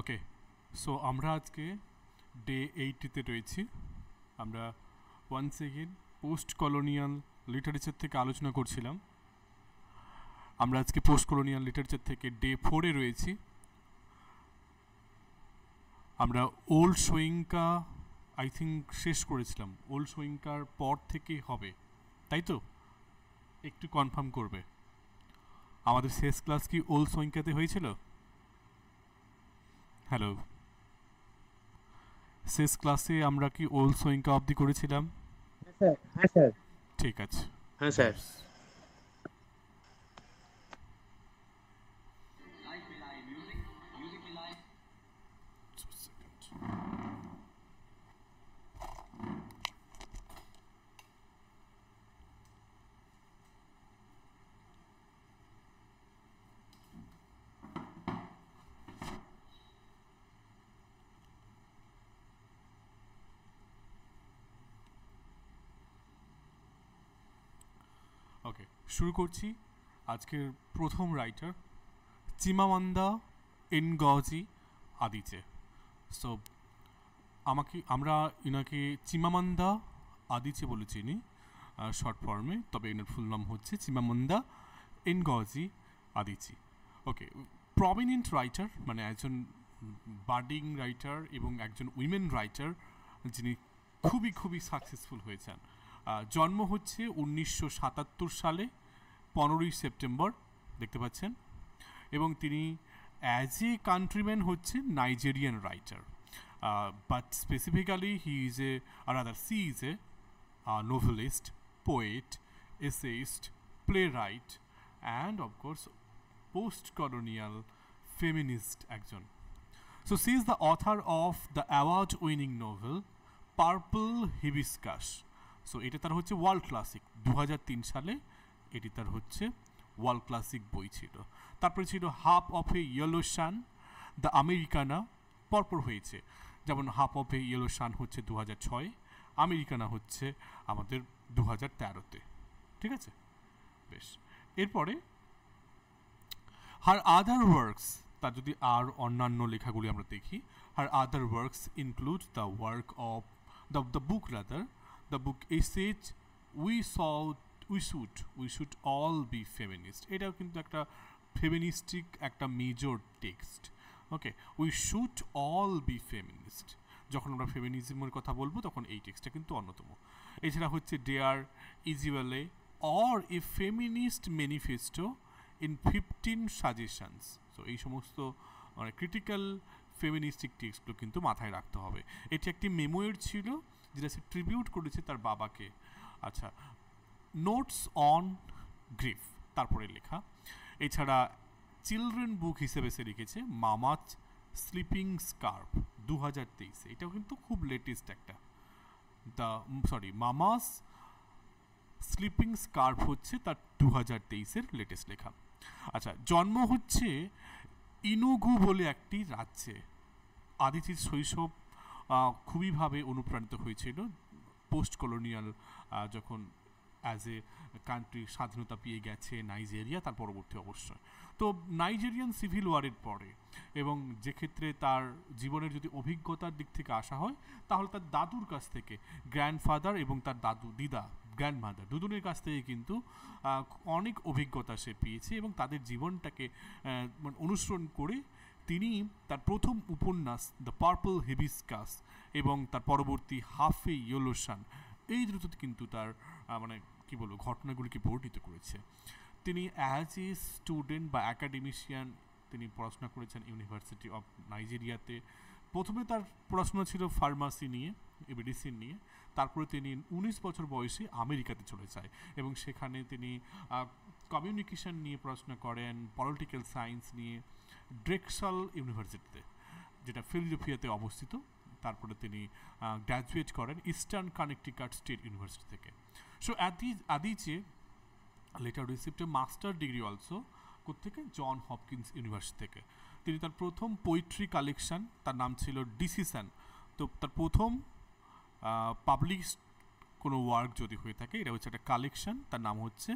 Okay so আমরা আজকে day এইটিতে রয়েছি আমরা one second post colonial literature থেকে আলোচনা করছিলাম আমরা আজকে পোস্ট কলোনিয়াল লিটারেচার থেকে ডে ফোরে রয়েছি আমরা ওল্ড সোয়িঙ্কা আই থিঙ্ক শেষ করেছিলাম ওল্ড সোয়িঙ্কার পর থেকে হবে তাই তো একটু কনফার্ম করবে আমাদের শেষ ক্লাস কি ওল্ড সোয়িঙ্কাতে হয়েছিল হ্যালো শেষ ক্লাসে আমরা কি ওল কাপ অবধি করেছিলাম হ্যাঁ, হ্যাঁ স্যার ঠিক আছে হ্যাঁ স্যার শুরু করছি আজকের প্রথম রাইটার চিমামান্দা এনগজি আদিচে সো আমাকে আমরা এনাকে চিমামান্দা আদিচে বলে চিনি শর্ট ফর্মে তবে এনার ফুল নাম হচ্ছে চিমামান্দা এনগজি আদিচি ওকে প্রমিনেন্ট রাইটার মানে একজন বার্ডিং রাইটার এবং একজন উইমেন রাইটার যিনি খুবই খুবই সাকসেসফুল হয়েছেন জন্ম হচ্ছে উনিশশো সাতাত্তর সালে পনেরোই সেপ্টেম্বর দেখতে পাচ্ছেন এবং তিনি অ্যাজ এ কান্ট্রিম্যান হচ্ছে Nigerian writer but specifically he is a rather she is a novelist poet essayist playwright and of course post colonial feminist একজন so she is the author of the award winning novel Purple Hibiscus so এটা তার হচ্ছে world classic দু সালে এটি তার হচ্ছে ওয়াল classic বই ছিল তারপরে ছিল half of a yellow sun the Americanah পরপর হয়েছে যেমন half of a yellow sun হচ্ছে দু ছয় আমেরিকানা হচ্ছে আমাদের দু হাজার তেরোতে ঠিক আছে বেশ এরপরে হার আদার ওয়ার্কস তার যদি আর অন্যান্য লেখাগুলি আমরা দেখি her other works include the work of the the book rather the book essays we স we should we should all be feminist এটাও কিন্তু একটা ফেমিনিস্টিক একটা major text okay we should all be feminist যখন আমরা ফেমিনিজমের কথা বলবো তখন এই টেক্সটটা কিন্তু অন্যতম এছাড়া হচ্ছে dear Ijeawele or a feminist manifesto in fifteen suggestions তো এই সমস্ত মানে ক্রিটিক্যাল ফেমিনিস্টিক টেক্সটগুলো কিন্তু মাথায় রাখতে হবে এটি একটি মেমোয়ের ছিল যেটা সে ট্রিবিউট করেছে তার বাবাকে আচ্ছা নোটস অন গ্রিফ তারপরে লেখা এছাড়া চিলড্রেন বুক হিসেবে সে লিখেছে মামাচ স্লিপিং স্কার্ফ দু হাজার তেইশে এটাও কিন্তু খুব লেটেস্ট একটা the sorry mama's sleeping scarf হচ্ছে তার দু হাজার তেইশের লেটেস্ট লেখা আচ্ছা জন্ম হচ্ছে ইনুগু বলে একটি রাজ্যে আদিতির শৈশব খুবইভাবে অনুপ্রাণিত হয়েছিল পোস্ট কলোনিয়াল যখন অ্যাজ এ কান্ট্রি স্বাধীনতা পেয়ে গেছে নাইজেরিয়া তার পরবর্তী অবশ্যই তো নাইজেরিয়ান সিভিল ওয়ারের পরে এবং যে ক্ষেত্রে তার জীবনের যদি অভিজ্ঞতার দিক থেকে আসা হয় তাহলে তার দাদুর কাছ থেকে গ্র্যান্ডফাদার এবং তার দাদু দিদা গ্র্যান্ডমাদার দুজনের কাছ থেকে কিন্তু অনেক অভিজ্ঞতা সে পেয়েছে এবং তাদের জীবনটাকে মানে অনুসরণ করে তিনি তার প্রথম উপন্যাস দ্য পার্পল হিবিসকাস এবং তার পরবর্তী হাফে ইয়োলোশান এই দ্রুত কিন্তু তার মানে কি বলবো ঘটনাগুলিকে বর্ণিত করেছে তিনি অ্যাজ এ স্টুডেন্ট বা অ্যাকাডেমিশিয়ান তিনি পড়াশোনা করেছেন ইউনিভার্সিটি অফ নাইজেরিয়াতে প্রথমে তার পড়াশোনা ছিল ফার্মাসি নিয়ে মেডিসিন নিয়ে তারপরে তিনি উনিশ বছর বয়সে আমেরিকাতে চলে যায় এবং সেখানে তিনি কমিউনিকেশন নিয়ে পড়াশোনা করেন পলিটিক্যাল সায়েন্স নিয়ে ড্রেকসাল ইউনিভার্সিটিতে যেটা ফিলজোফিয়াতে অবস্থিত তারপরে তিনি গ্র্যাজুয়েট করেন ইস্টার্ন কানেকটিকাট স্টেট ইউনিভার্সিটি থেকে So at the Adichie later received a master degree থেকে জন হপকিন্স ইউনিভার্সিটি থেকে তিনি তার প্রথম পোয়েট্রি কালেকশন তার নাম ছিল ডিসিশন তো তার প্রথম পাবলিশ কোনো ওয়ার্ক যদি হয়ে থাকে এটা হচ্ছে একটা কালেকশন তার নাম হচ্ছে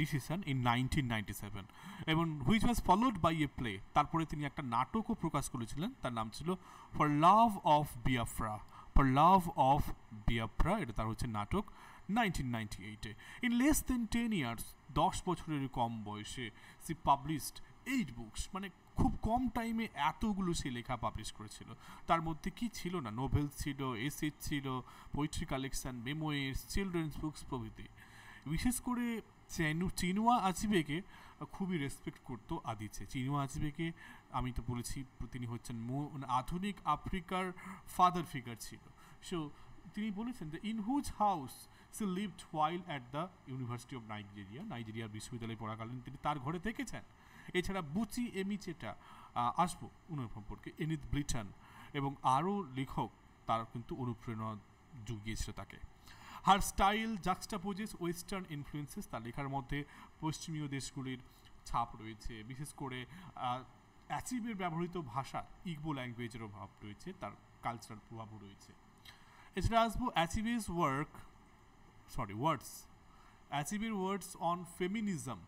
decision in nineteen ninety seven এবং which was followed by a play তারপরে তিনি একটা নাটকও প্রকাশ করেছিলেন তার নাম ছিল for love of Biafra for love of Biafra এটা তার হচ্ছে নাটক 1998 in less than ten years দশ বছরের কম বয়সে সি পাবলিশড এইট বুকস মানে খুব কম টাইমে এতগুলো সে লেখা পাবলিশ করেছিল তার মধ্যে কি ছিল না নোভেলস ছিল এসে ছিল poetry collection memoirs children's books প্রভৃতি বিশেষ করে চেনু চিনুয়া আজিবেকে খুবই রেসপেক্ট করতো আদিচে চিনুয়া আজিবেকে আমি তো বলেছি তিনি হচ্ছেন আধুনিক আফ্রিকার ফাদার ফিগার ছিল সো তিনি বলেছেন যে in whose house she lived while at the university of Nigeria নাইজেরিয়ার বিশ্ববিদ্যালয়ে পড়াকালীন তিনি তার ঘরে থেকেছেন এছাড়া বুচি এমিচেটা আসবো উনার সম্পর্কে এনিথ ব্রিটান এবং আরও লেখক তার কিন্তু অনুপ্রেরণা জুগিয়েছিল তাকে her style juxtaposes western influences তার লেখার মধ্যে পশ্চিমীয় দেশগুলির ছাপ রয়েছে বিশেষ করে অ্যাচিভের ব্যবহৃত ভাষা ইগবো ল্যাঙ্গুয়েজের অভাব রয়েছে তার কালচারাল প্রভাবও রয়েছে এছাড়া আসবো অ্যাচিভিস work sorry words Achebe words on feminism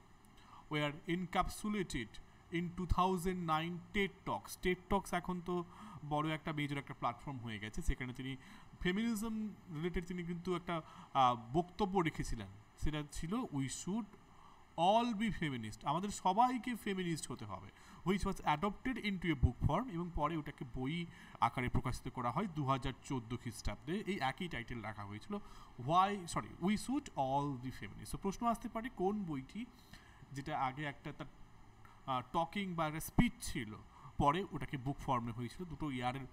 were encapsulated in two ted nine ted talks talks এখন তো বড় একটা মেজর একটা প্ল্যাটফর্ম হয়ে গেছে সেখানে তিনি ফেমিনিজম রিলেটেড তিনি কিন্তু একটা বক্তব্য রেখেছিলেন সেটা ছিল we should all be feminist আমাদের সবাইকে ফেমিনিস্ট হতে হবে which was adopted into a book form এবং পরে ওটাকে বই আকারে প্রকাশিত করা হয় দু হাজার চোদ্দো খ্রিস্টাব্দে এই একই টাইটেল রাখা হয়েছিল why sorry we should all be feminist তো প্রশ্ন আসতে পারে কোন বইটি যেটা আগে একটা তার টকিং বা একটা স্পিচ ছিল পরে ওটাকে বুক ফর্মে হয়েছিল দুটো ইয়ারের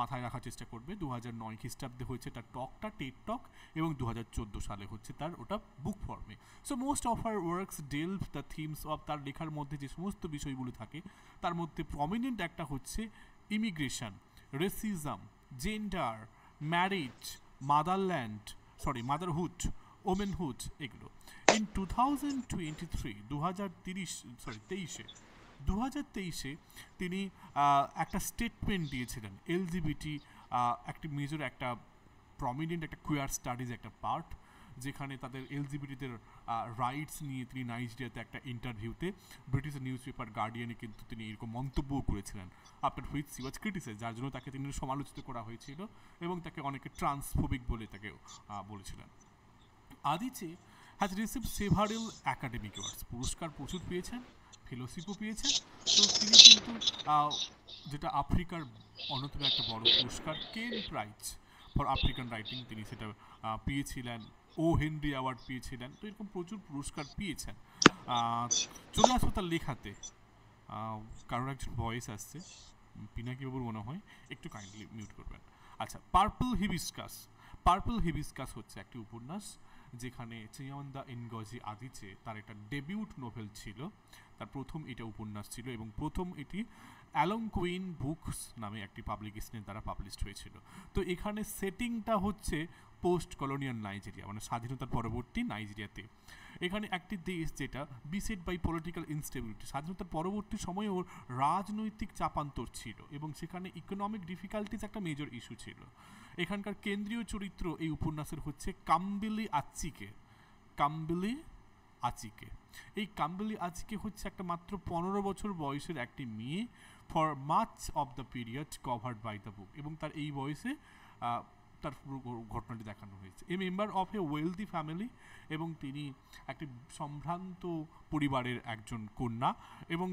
মাথায় রাখার চেষ্টা করবে দু হাজার নয় খ্রিস্টাব্দে হয়েছে তার টকটা টেট টক এবং দু হাজার চোদ্দো সালে হচ্ছে তার ওটা বুক ফর্মে so most of her works delve the themes of তার লেখার মধ্যে যে সমস্ত বিষয়গুলো থাকে তার মধ্যে প্রমিনেন্ট একটা হচ্ছে immigration racism gender marriage motherland sorry motherhood womanhood এগুলো in two thousand twenty three দু হাজার তিরিশ সরি তেইশে দু হাজার তেইশে তিনি একটা স্টেটমেন্ট দিয়েছিলেন এলজিবিটি একটি মেজর একটা প্রমিনেন্ট একটা কুয়ার স্টাডিজ একটা পার্ট যেখানে তাদের এলজিবিটিদের রাইটস নিয়ে তিনি নাইজেরিয়াতে একটা ইন্টারভিউতে ব্রিটিশ নিউজ পেপার গার্ডিয়ানে কিন্তু তিনি এরকম মন্তব্যও করেছিলেন after which she was criticise যার জন্য তাকে তিনি সমালোচিত করা হয়েছিল এবং তাকে অনেকে ট্রান্সফোবিক বলে তাকে বলেছিলেন Adichie has receive several academic awards পুরস্কার প্রচুর পেয়েছেন ফেলোশিপও পেয়েছেন তো তিনি কিন্তু যেটা আফ্রিকার অন্যতম একটা বড় পুরস্কার কেন প্রাইজ ফর আফ্রিকান রাইটিং তিনি সেটা পেয়েছিলেন ও হেনরি অ্যাওয়ার্ড পেয়েছিলেন তো এরকম প্রচুর পুরস্কার পেয়েছেন চলে আসবো তার লেখাতে কারোর একজন ভয়েস আসছে বাবুর মনে হয় একটু কাইন্ডলি মিউট করবেন আচ্ছা পার্পল হিবিসকাস পার্পল হিবিসকাস হচ্ছে একটি উপন্যাস যেখানে দা ইনগজি আদিচে তার একটা ডেবিউট নোভেল ছিল তার প্রথম এটা উপন্যাস ছিল এবং প্রথম এটি অ্যালং কুইন বুকস নামে একটি পাবলিকেশনের দ্বারা পাবলিশড হয়েছিল তো এখানে সেটিংটা হচ্ছে পোস্ট কলোনিয়াল নাইজেরিয়া মানে স্বাধীনতার পরবর্তী নাইজেরিয়াতে এখানে একটি দেশ যেটা বিসেট বাই পলিটিক্যাল ইনস্টেবিলিটি স্বাধীনতার পরবর্তী সময়েও রাজনৈতিক চাপান্তর ছিল এবং সেখানে ইকোনমিক ডিফিকাল্টিস একটা মেজর ইস্যু ছিল এখানকার কেন্দ্রীয় চরিত্র এই উপন্যাসের হচ্ছে কাম্বিলি আচ্চিকে কাম্বিলি আচিকে এই কাম্বলি আচিকে হচ্ছে একটা মাত্র পনেরো বছর বয়সের একটি মেয়ে for much of the period covered by the book এবং তার এই বয়সে তার পুরো ঘটনাটি দেখানো হয়েছে a member of a wealthy family এবং তিনি একটি সম্ভ্রান্ত পরিবারের একজন কন্যা এবং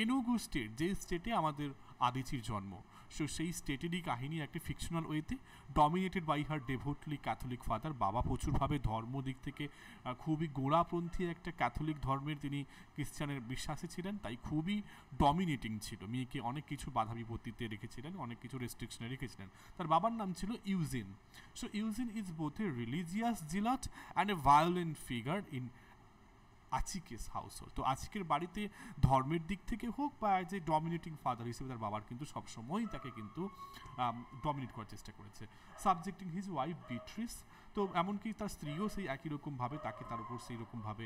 এনুগু স্টেট যে স্টেটে আমাদের আদিচির জন্ম সো সেই স্টেটেরই কাহিনী একটি ফিকশনাল ওয়েতে dominated by her devoutly Catholic father বাবা প্রচুরভাবে ধর্ম দিক থেকে খুবই গোড়াপন্থী একটা ক্যাথলিক ধর্মের তিনি খ্রিশ্চানের বিশ্বাসী ছিলেন তাই খুবই ডমিনেটিং ছিল মেয়েকে অনেক কিছু বাধা বিপত্তিতে রেখেছিলেন অনেক কিছু রেস্ট্রিকশনে রেখেছিলেন তার বাবার নাম ছিল Eugene so Eugene is both a religious zealot and a violent figure in Achike's hold তো আচিকের বাড়িতে ধর্মের দিক থেকে হোক বা যে ডমিনেটিং ফাদার হিসেবে তার বাবার কিন্তু সবসময়ই তাকে কিন্তু ডমিনেট করার চেষ্টা করেছে সাবজেক্টিং হিজ ওয়াইফ বিট্রিস তো এমনকি তার স্ত্রীও সেই একই রকমভাবে তাকে তার উপর সেই রকমভাবে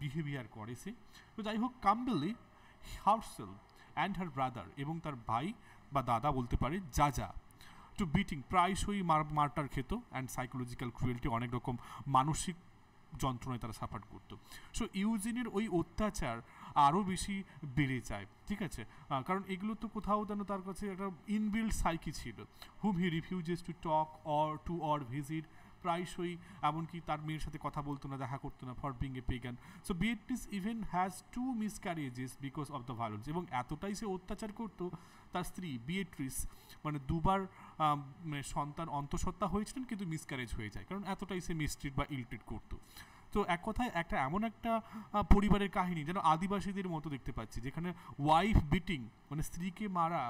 বিহেভিয়ার করেছে তো যাই হোক কাম্বেলি হাউসেল অ্যান্ড হার ব্রাদার এবং তার ভাই বা দাদা বলতে পারে যা যা টু বিটিং প্রায়শই মার মারটার খেত অ্যান্ড সাইকোলজিক্যাল ক্রুয়েলটি অনেক রকম মানসিক যন্ত্রণায় তারা সাফার করত সো ইউজিনের ওই অত্যাচার আরও বেশি বেড়ে যায় ঠিক আছে কারণ এগুলো তো কোথাও যেন তার কাছে একটা ইনবিল্ড সাইকি ছিল whom he refuses to talk or to or visit প্রায়শই এমনকি তার মেয়ের সাথে কথা বলতো না দেখা করতো না for being a pagan so Beatrice even has two miscarriages because of the violence এবং এতটাই সে অত্যাচার করতো তার স্ত্রী বিয়েট্রিস মানে দুবার মানে সন্তান অন্তঃসত্ত্বা হয়েছিলেন কিন্তু মিসক্যারেজ হয়ে যায় কারণ এতটাই সে মিস্ট্রিট বা ইলট্রিট করতো তো এক কথায় একটা এমন একটা পরিবারের কাহিনী যেন আদিবাসীদের মতো দেখতে পাচ্ছি যেখানে ওয়াইফ বিটিং মানে স্ত্রীকে মারা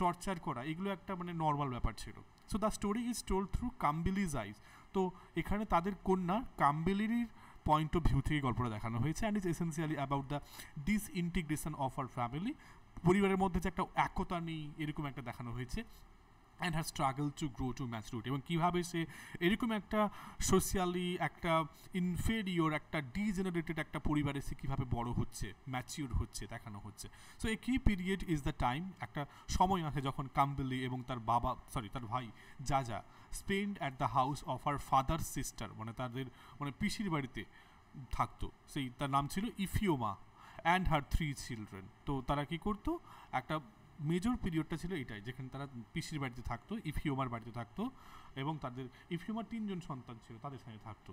টর্চার করা এগুলো একটা মানে নর্মাল ব্যাপার ছিল so the story is told through Kambili's eyes তো এখানে তাদের কন্যা কাম্বিলির পয়েন্ট অফ ভিউ থেকে গল্পটা দেখানো হয়েছে and is essentially about the disintegration of her family পরিবারের মধ্যে যে একটা একতা নেই এরকম একটা দেখানো হয়েছে and has struggle to grow to mature এবং কীভাবে সে এরকম একটা সোশিয়ালি একটা ইনফেরিওর একটা ডিজেনারেটেড একটা পরিবারে সে কীভাবে বড় হচ্ছে ম্যাচিওর হচ্ছে দেখানো হচ্ছে সো এ কি পিরিয়ড ইজ দ্য টাইম একটা সময় আছে যখন কাম্বেলি এবং তার বাবা সরি তার ভাই Jaja spend at the house of her father sister মানে তাদের মানে পিসির বাড়িতে থাকতো সেই তার নাম ছিল Ifeoma and her three children তো তারা কি করতো একটা মেজর পিরিয়ডটা ছিল এটাই যেখানে তারা পিসির বাড়িতে থাকতো ইফিওমার বাড়িতে থাকতো এবং তাদের ইফিওমার তিনজন সন্তান ছিল তাদের সঙ্গে থাকতো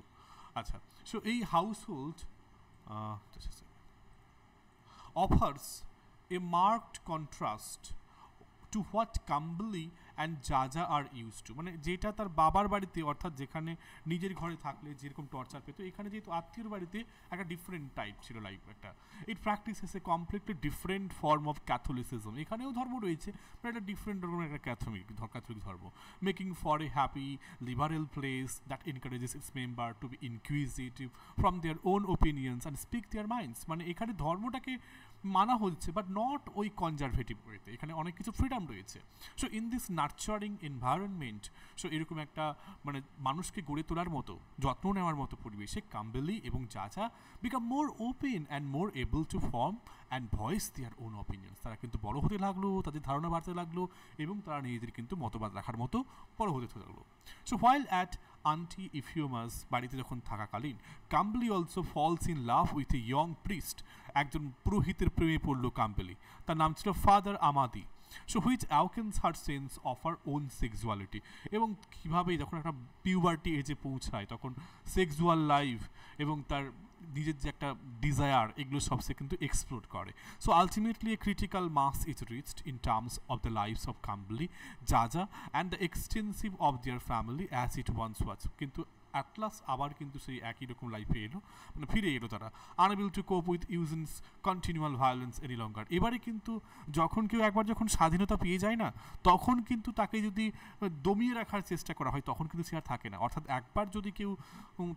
আচ্ছা সো এই household offers a marked contrast to what Kambili and Jaja R use to মানে যেটা তার বাবার বাড়িতে অর্থাৎ যেখানে নিজের ঘরে থাকলে যেরকম টর্চার পেতো এখানে যেহেতু আত্মীয়র বাড়িতে একটা ডিফারেন্ট টাইপ ছিল লাইফ একটা it practice a completely different form of Catholicism এখানেও ধর্ম রয়েছে বাট একটা ডিফারেন্ট রকমের একটা ক্যাথলিক ক্যাথলিক ধর্ম making for a happy liberal place that encourages its member to be inquisitive from their own opinions and speak their minds মানে এখানে ধর্মটাকে মানা হচ্ছে বাট নট ওই কনজারভেটিভ ওয়েতে এখানে অনেক কিছু ফ্রিডম রয়েছে so in this nurturing environment so এরকম একটা মানে মানুষকে গড়ে তোলার মতো যত্ন নেওয়ার মতো পরিবেশে কাম্বেলি এবং Jaja become more open and more able to form and voice their own opinion তারা কিন্তু বড় হতে লাগলো তাদের ধারণা বাড়তে লাগলো এবং তারা নিজেদের কিন্তু মতবাদ রাখার মতো বড় হতে লাগলো so while at aunty Ifeoma's বাড়িতে যখন থাকাকালীন Kambili also falls in love with a young priest একজন পুরোহিতের প্রেমে পড়ল কাম্বলি তার নাম ছিল Father Amadi so which awakens her sense of her own sexuality এবং কীভাবে যখন একটা পিউবার্টি এজে পৌঁছায় তখন সেক্সুয়াল লাইফ এবং তার নিজের যে একটা ডিজায়ার এগুলো সবসে কিন্তু এক্সপ্লোর করে so ultimately a critical mass is reached in terms of the lifes of Kambili Jaja and the extensive of their family as it once was কিন্তু অ্যাটলাস আবার কিন্তু সেই একই রকম লাইফে এলো মানে ফিরে এলো তারা unable to cope with Eugene's continual violence any longer এবারে কিন্তু যখন কেউ একবার যখন স্বাধীনতা পেয়ে যায় না তখন কিন্তু তাকে যদি দমিয়ে রাখার চেষ্টা করা হয় তখন কিন্তু সে আর থাকে না অর্থাৎ একবার যদি কেউ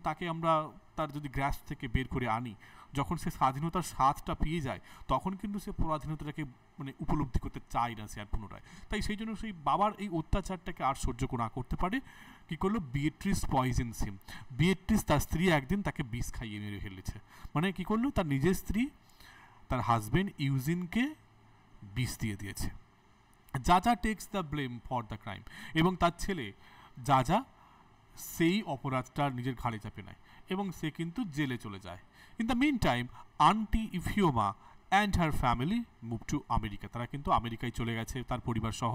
তাকে আমরা তার যদি গ্রাস থেকে বের করে আনি যখন সে স্বাধীনতার স্বাদটা পেয়ে যায় তখন কিন্তু সে পরাধীনতাটাকে মানে উপলব্ধি করতে চায় না সে আর পুনরায় তাই সেই জন্য সেই বাবার এই অত্যাচারটাকে আর সহ্য না করতে পারে কি করলো বিয়েট্রিস পয়জেন সিম বিয়েট্রিস তার স্ত্রী একদিন তাকে বিষ খাইয়ে মেরে ফেলেছে মানে কি করলো তার নিজের স্ত্রী তার হাজবেন্ড ইউজিনকে বিষ দিয়ে দিয়েছে Jaja takes the blame for the crime এবং তার ছেলে যা যা সেই অপরাধটা নিজের ঘাড়ে চাপে নেয় এবং সে কিন্তু জেলে চলে যায় in the the time aunty Ifeoma and her family move to America তারা কিন্তু আমেরিকায় চলে গেছে তার পরিবার সহ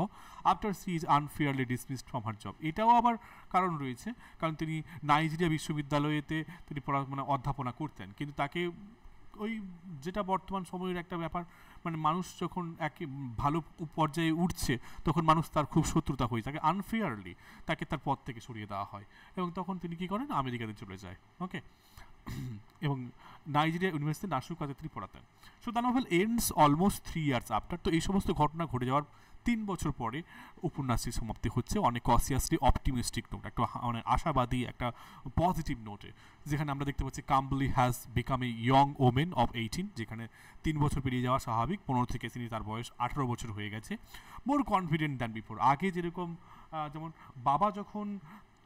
after she is unfairly dismissed from her job এটাও আবার কারণ রয়েছে কারণ তিনি নাইজেরিয়া বিশ্ববিদ্যালয়েতে তিনি পড়া মানে অধ্যাপনা করতেন কিন্তু তাকে ওই যেটা বর্তমান সময়ের একটা ব্যাপার মানে মানুষ যখন একে ভালো পর্যায়ে উঠছে তখন মানুষ তার খুব শত্রুতা হয়ে থাকে আনফেয়ারলি তাকে তার পথ থেকে সরিয়ে দেওয়া হয় এবং তখন তিনি কী করেন আমেরিকাতে চলে যায় ওকে এবং নাইজেরিয়া ইউনিভার্সিটি নার্সিং কাজে তিনি পড়াতেন so the novel ends almost three years after তো এই সমস্ত ঘটনা ঘটে যাওয়ার তিন বছর পরে উপন্যাসটির সমাপ্তি হচ্ছে অনেক কসিয়াসলি অপটিমিস্টিক নোট একটা মানে আশাবাদী একটা পজিটিভ নোটে যেখানে আমরা দেখতে পাচ্ছি Kambili has become a young women of eighteen যেখানে তিন বছর পেরিয়ে যাওয়া স্বাভাবিক পনেরো থেকে তিনি তার বয়স আঠেরো বছর হয়ে গেছে মোর কনফিডেন্ট দ্যান বিফোর আগে যেরকম যেমন বাবা যখন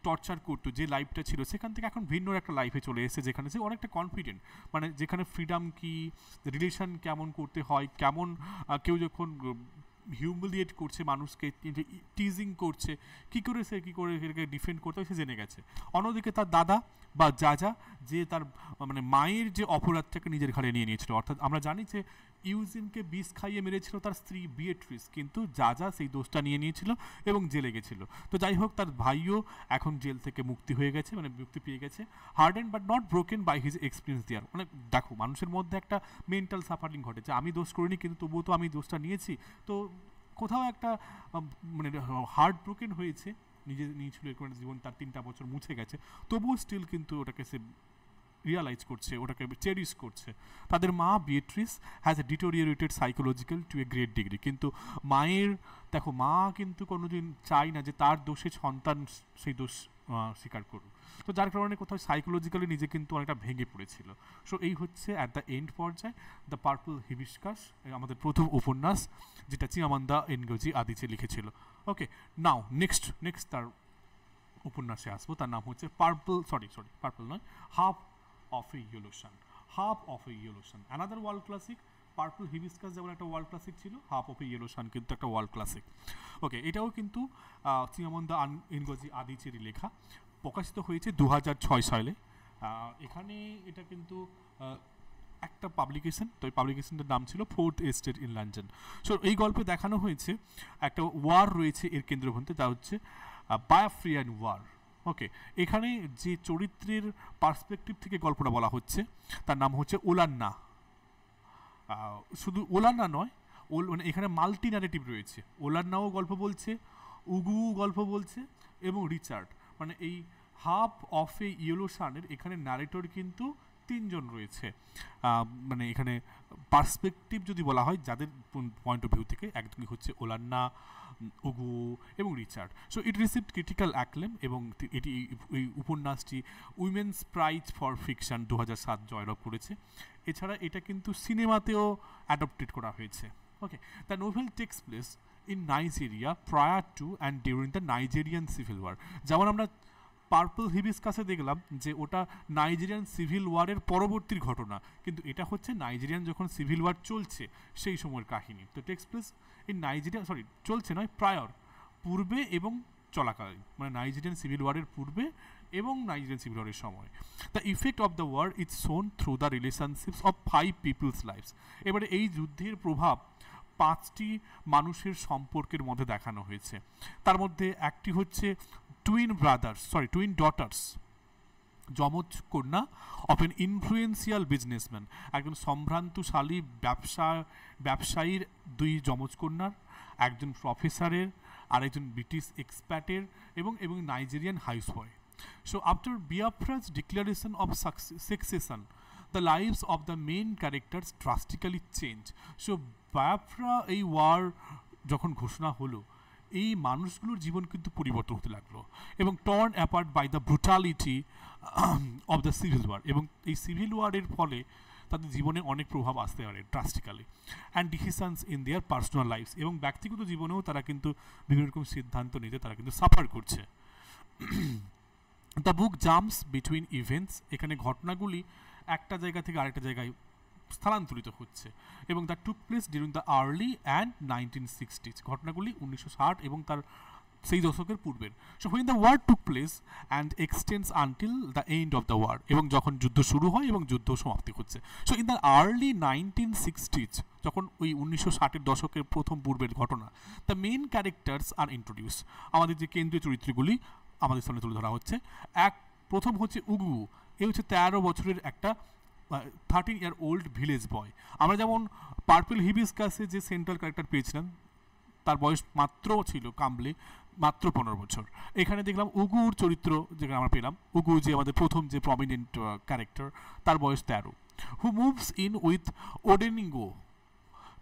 টর্চার করতো যে লাইফটা ছিল সেখান থেকে এখন ভিন্ন একটা লাইফে চলে এসেছে যেখানে সে অনেকটা কনফিডেন্ট মানে যেখানে ফ্রিডম কি রিলেশন কেমন করতে হয় কেমন কেউ যখন হিউমিলিয়েট করছে মানুষকে টিজিং করছে কী করে সে কী করে সেটাকে ডিফেন্ড করতে হয় সে জেনে গেছে অন্যদিকে তার দাদা বা যা যা যে তার মানে মায়ের যে অপরাধটাকে নিজের ঘাড়ে নিয়ে নিয়েছিল অর্থাৎ আমরা জানি যে ইউজিনকে বিষ খাইয়ে মেরেছিল তার স্ত্রী বিয়েট্রিস কিন্তু যা যা সেই দোষটা নিয়ে নিয়েছিল এবং জেলে গেছিল তো যাই হোক তার ভাইও এখন জেল থেকে মুক্তি হয়ে গেছে মানে মুক্তি পেয়ে গেছে hard and but not broken by his experience there মানে দেখো মানুষের মধ্যে একটা মেন্টাল সাফারিং ঘটেছে আমি দোষ করিনি কিন্তু তবুও তো আমি দোষটা নিয়েছি তো কোথাও একটা মানে হার্ড ব্রোকেন হয়েছে নিজে নিয়েছিল এরকম জীবন তার তিনটা বছর মুছে গেছে তবুও স্টিল কিন্তু ওটাকে সে রিয়ালাইজ করছে ওটাকে চেরিস করছে তাদের মা Beatrice has a deteriorated psychological to a great degree কিন্তু মায়ের দেখো মা কিন্তু কোনোদিন চায় না যে তার দোষে সন্তান সেই দোষ স্বীকার করুক তো যার কারণে কোথাও সাইকোলজিক্যালি নিজে কিন্তু অনেকটা ভেঙে পড়েছিল সো এই হচ্ছে অ্যাট দ্য এন্ড পর্যায়ে দ্য পার্পল হিবিস্কাস আমাদের প্রথম উপন্যাস যেটা চিয়ামান্দা এনগজি আদিচে লিখেছিল ওকে নাও নেক্সট নেক্সট তার উপন্যাসে আসবো তার নাম হচ্ছে পার্পল সরি সরি পার্পল নয় half of a yellow half of a yellow another world classic Purple Hibiscus যেমন একটা ওয়ার্ল্ড ক্লাসিক ছিল হাফ অফ এ ইয়েলো কিন্তু একটা ওয়ার্ল্ড ক্লাসিক ওকে এটাও কিন্তু চিমামন দা ইনগজি আদিচেরি লেখা প্রকাশিত হয়েছে দু হাজার ছয় সালে এখানে এটা কিন্তু একটা পাবলিকেশন তো এই পাবলিকেশনটার নাম ছিল Fourth Estate in London so এই গল্পে দেখানো হয়েছে একটা ওয়ার রয়েছে এর কেন্দ্রভূমিতে তা হচ্ছে বায়াফ্রিয়ান ওয়ার ওকে এখানে যে চরিত্রের পার্সপেক্টিভ থেকে গল্পটা বলা হচ্ছে তার নাম হচ্ছে ওলান্না শুধু ওলান্না নয় ওল মানে এখানে মাল্টি ন্যারেটিভ রয়েছে ওলান্নাও গল্প বলছে উগু গল্প বলছে এবং রিচার্ড মানে এই হাফ অফ এ ইয়েলো সানের এখানে ন্যারেটর কিন্তু তিনজন রয়েছে মানে এখানে পার্সপেক্টিভ যদি বলা হয় যাদের পয়েন্ট অফ ভিউ থেকে একদমই হচ্ছে ওলান্না ওগু এবং Richard so it received critical acclaim এবং এটি এই উপন্যাসটি উইমেন্স প্রাইজ ফর ফিকশান দু হাজার সাত জয়লাভ করেছে এছাড়া এটা কিন্তু সিনেমাতেও অ্যাডপ্টেড করা হয়েছে okay the novel takes place in Nigeria prior to and during the Nigerian civil war যেমন আমরা পার্পল হিবিসকাসে দেখলাম যে ওটা নাইজেরিয়ান সিভিল ওয়ারের পরবর্তীর ঘটনা কিন্তু এটা হচ্ছে নাইজেরিয়ান যখন সিভিল ওয়ার চলছে সেই সময়ের কাহিনী তো takes place in Nigeria sorry চলছে নয় প্রায়র পূর্বে এবং চলাকালীন মানে নাইজেরিয়ান সিভিল ওয়ারের পূর্বে এবং নাইজেরিয়ান সিভিল ওয়ারের সময় the effect of the world is shown through the relationships of five peoples lifes এবারে এই যুদ্ধের প্রভাব পাঁচটি মানুষের সম্পর্কের মধ্যে দেখানো হয়েছে তার মধ্যে একটি হচ্ছে twin brothers sorry twin daughters যমজ কন্যা অফ এন ইনফ্লুয়েন্সিয়াল বিজনেসম্যান একজন সম্ভ্রান্তশালী ব্যবসা ব্যবসায়ীর দুই যমজ কন্যার একজন প্রফেসরের আর একজন ব্রিটিশ এক্সপার্টের এবং এবং Nigerian boy so after Biafra's declaration of secession the lives of the main characters drastically change So Biafra এই ওয়ার যখন ঘোষণা হলো এই মানুষগুলোর জীবন কিন্তু পরিবর্তন হতে লাগলো এবং torn apart by the brutality of the civil war এবং এই সিভিল ওয়ারের ফলে তাদের জীবনে অনেক প্রভাব আসতে পারে drastically and decisions in their personal lifes এবং ব্যক্তিগত জীবনেও তারা কিন্তু বিভিন্ন রকম সিদ্ধান্ত নিতে তারা কিন্তু সাফার করছে the book jumps between events এখানে ঘটনাগুলি একটা জায়গা থেকে আরেকটা জায়গায় স্থানান্তরিত হচ্ছে এবং the took place during the early and nineteen sixties ঘটনাগুলি উনিশশো ষাট এবং তার সেই দশকের পূর্বের so when the war took place and extends until the end of the war এবং যখন যুদ্ধ শুরু হয় এবং যুদ্ধ সমাপ্তি হচ্ছে so in the early nineteen sixties যখন ওই উনিশশো ষাটের দশকের প্রথম পূর্বের ঘটনা the main characters are introduce আমাদের যে কেন্দ্রীয় চরিত্রগুলি আমাদের সামনে তুলে ধরা হচ্ছে এক প্রথম হচ্ছে উগু এ হচ্ছে তেরো বছরের একটা thirteen year old village boy আমরা যেমন পার্পল কাছে যে সেন্ট্রাল ক্যারেক্টার পেয়েছিলাম তার বয়স মাত্র ছিল কামলে মাত্র পনেরো বছর এখানে দেখলাম উগুর চরিত্র যেখানে আমরা পেলাম উগু যে আমাদের প্রথম যে প্রমিনেন্ট ক্যারেক্টার তার বয়স তেরো who moves in with Odenigbo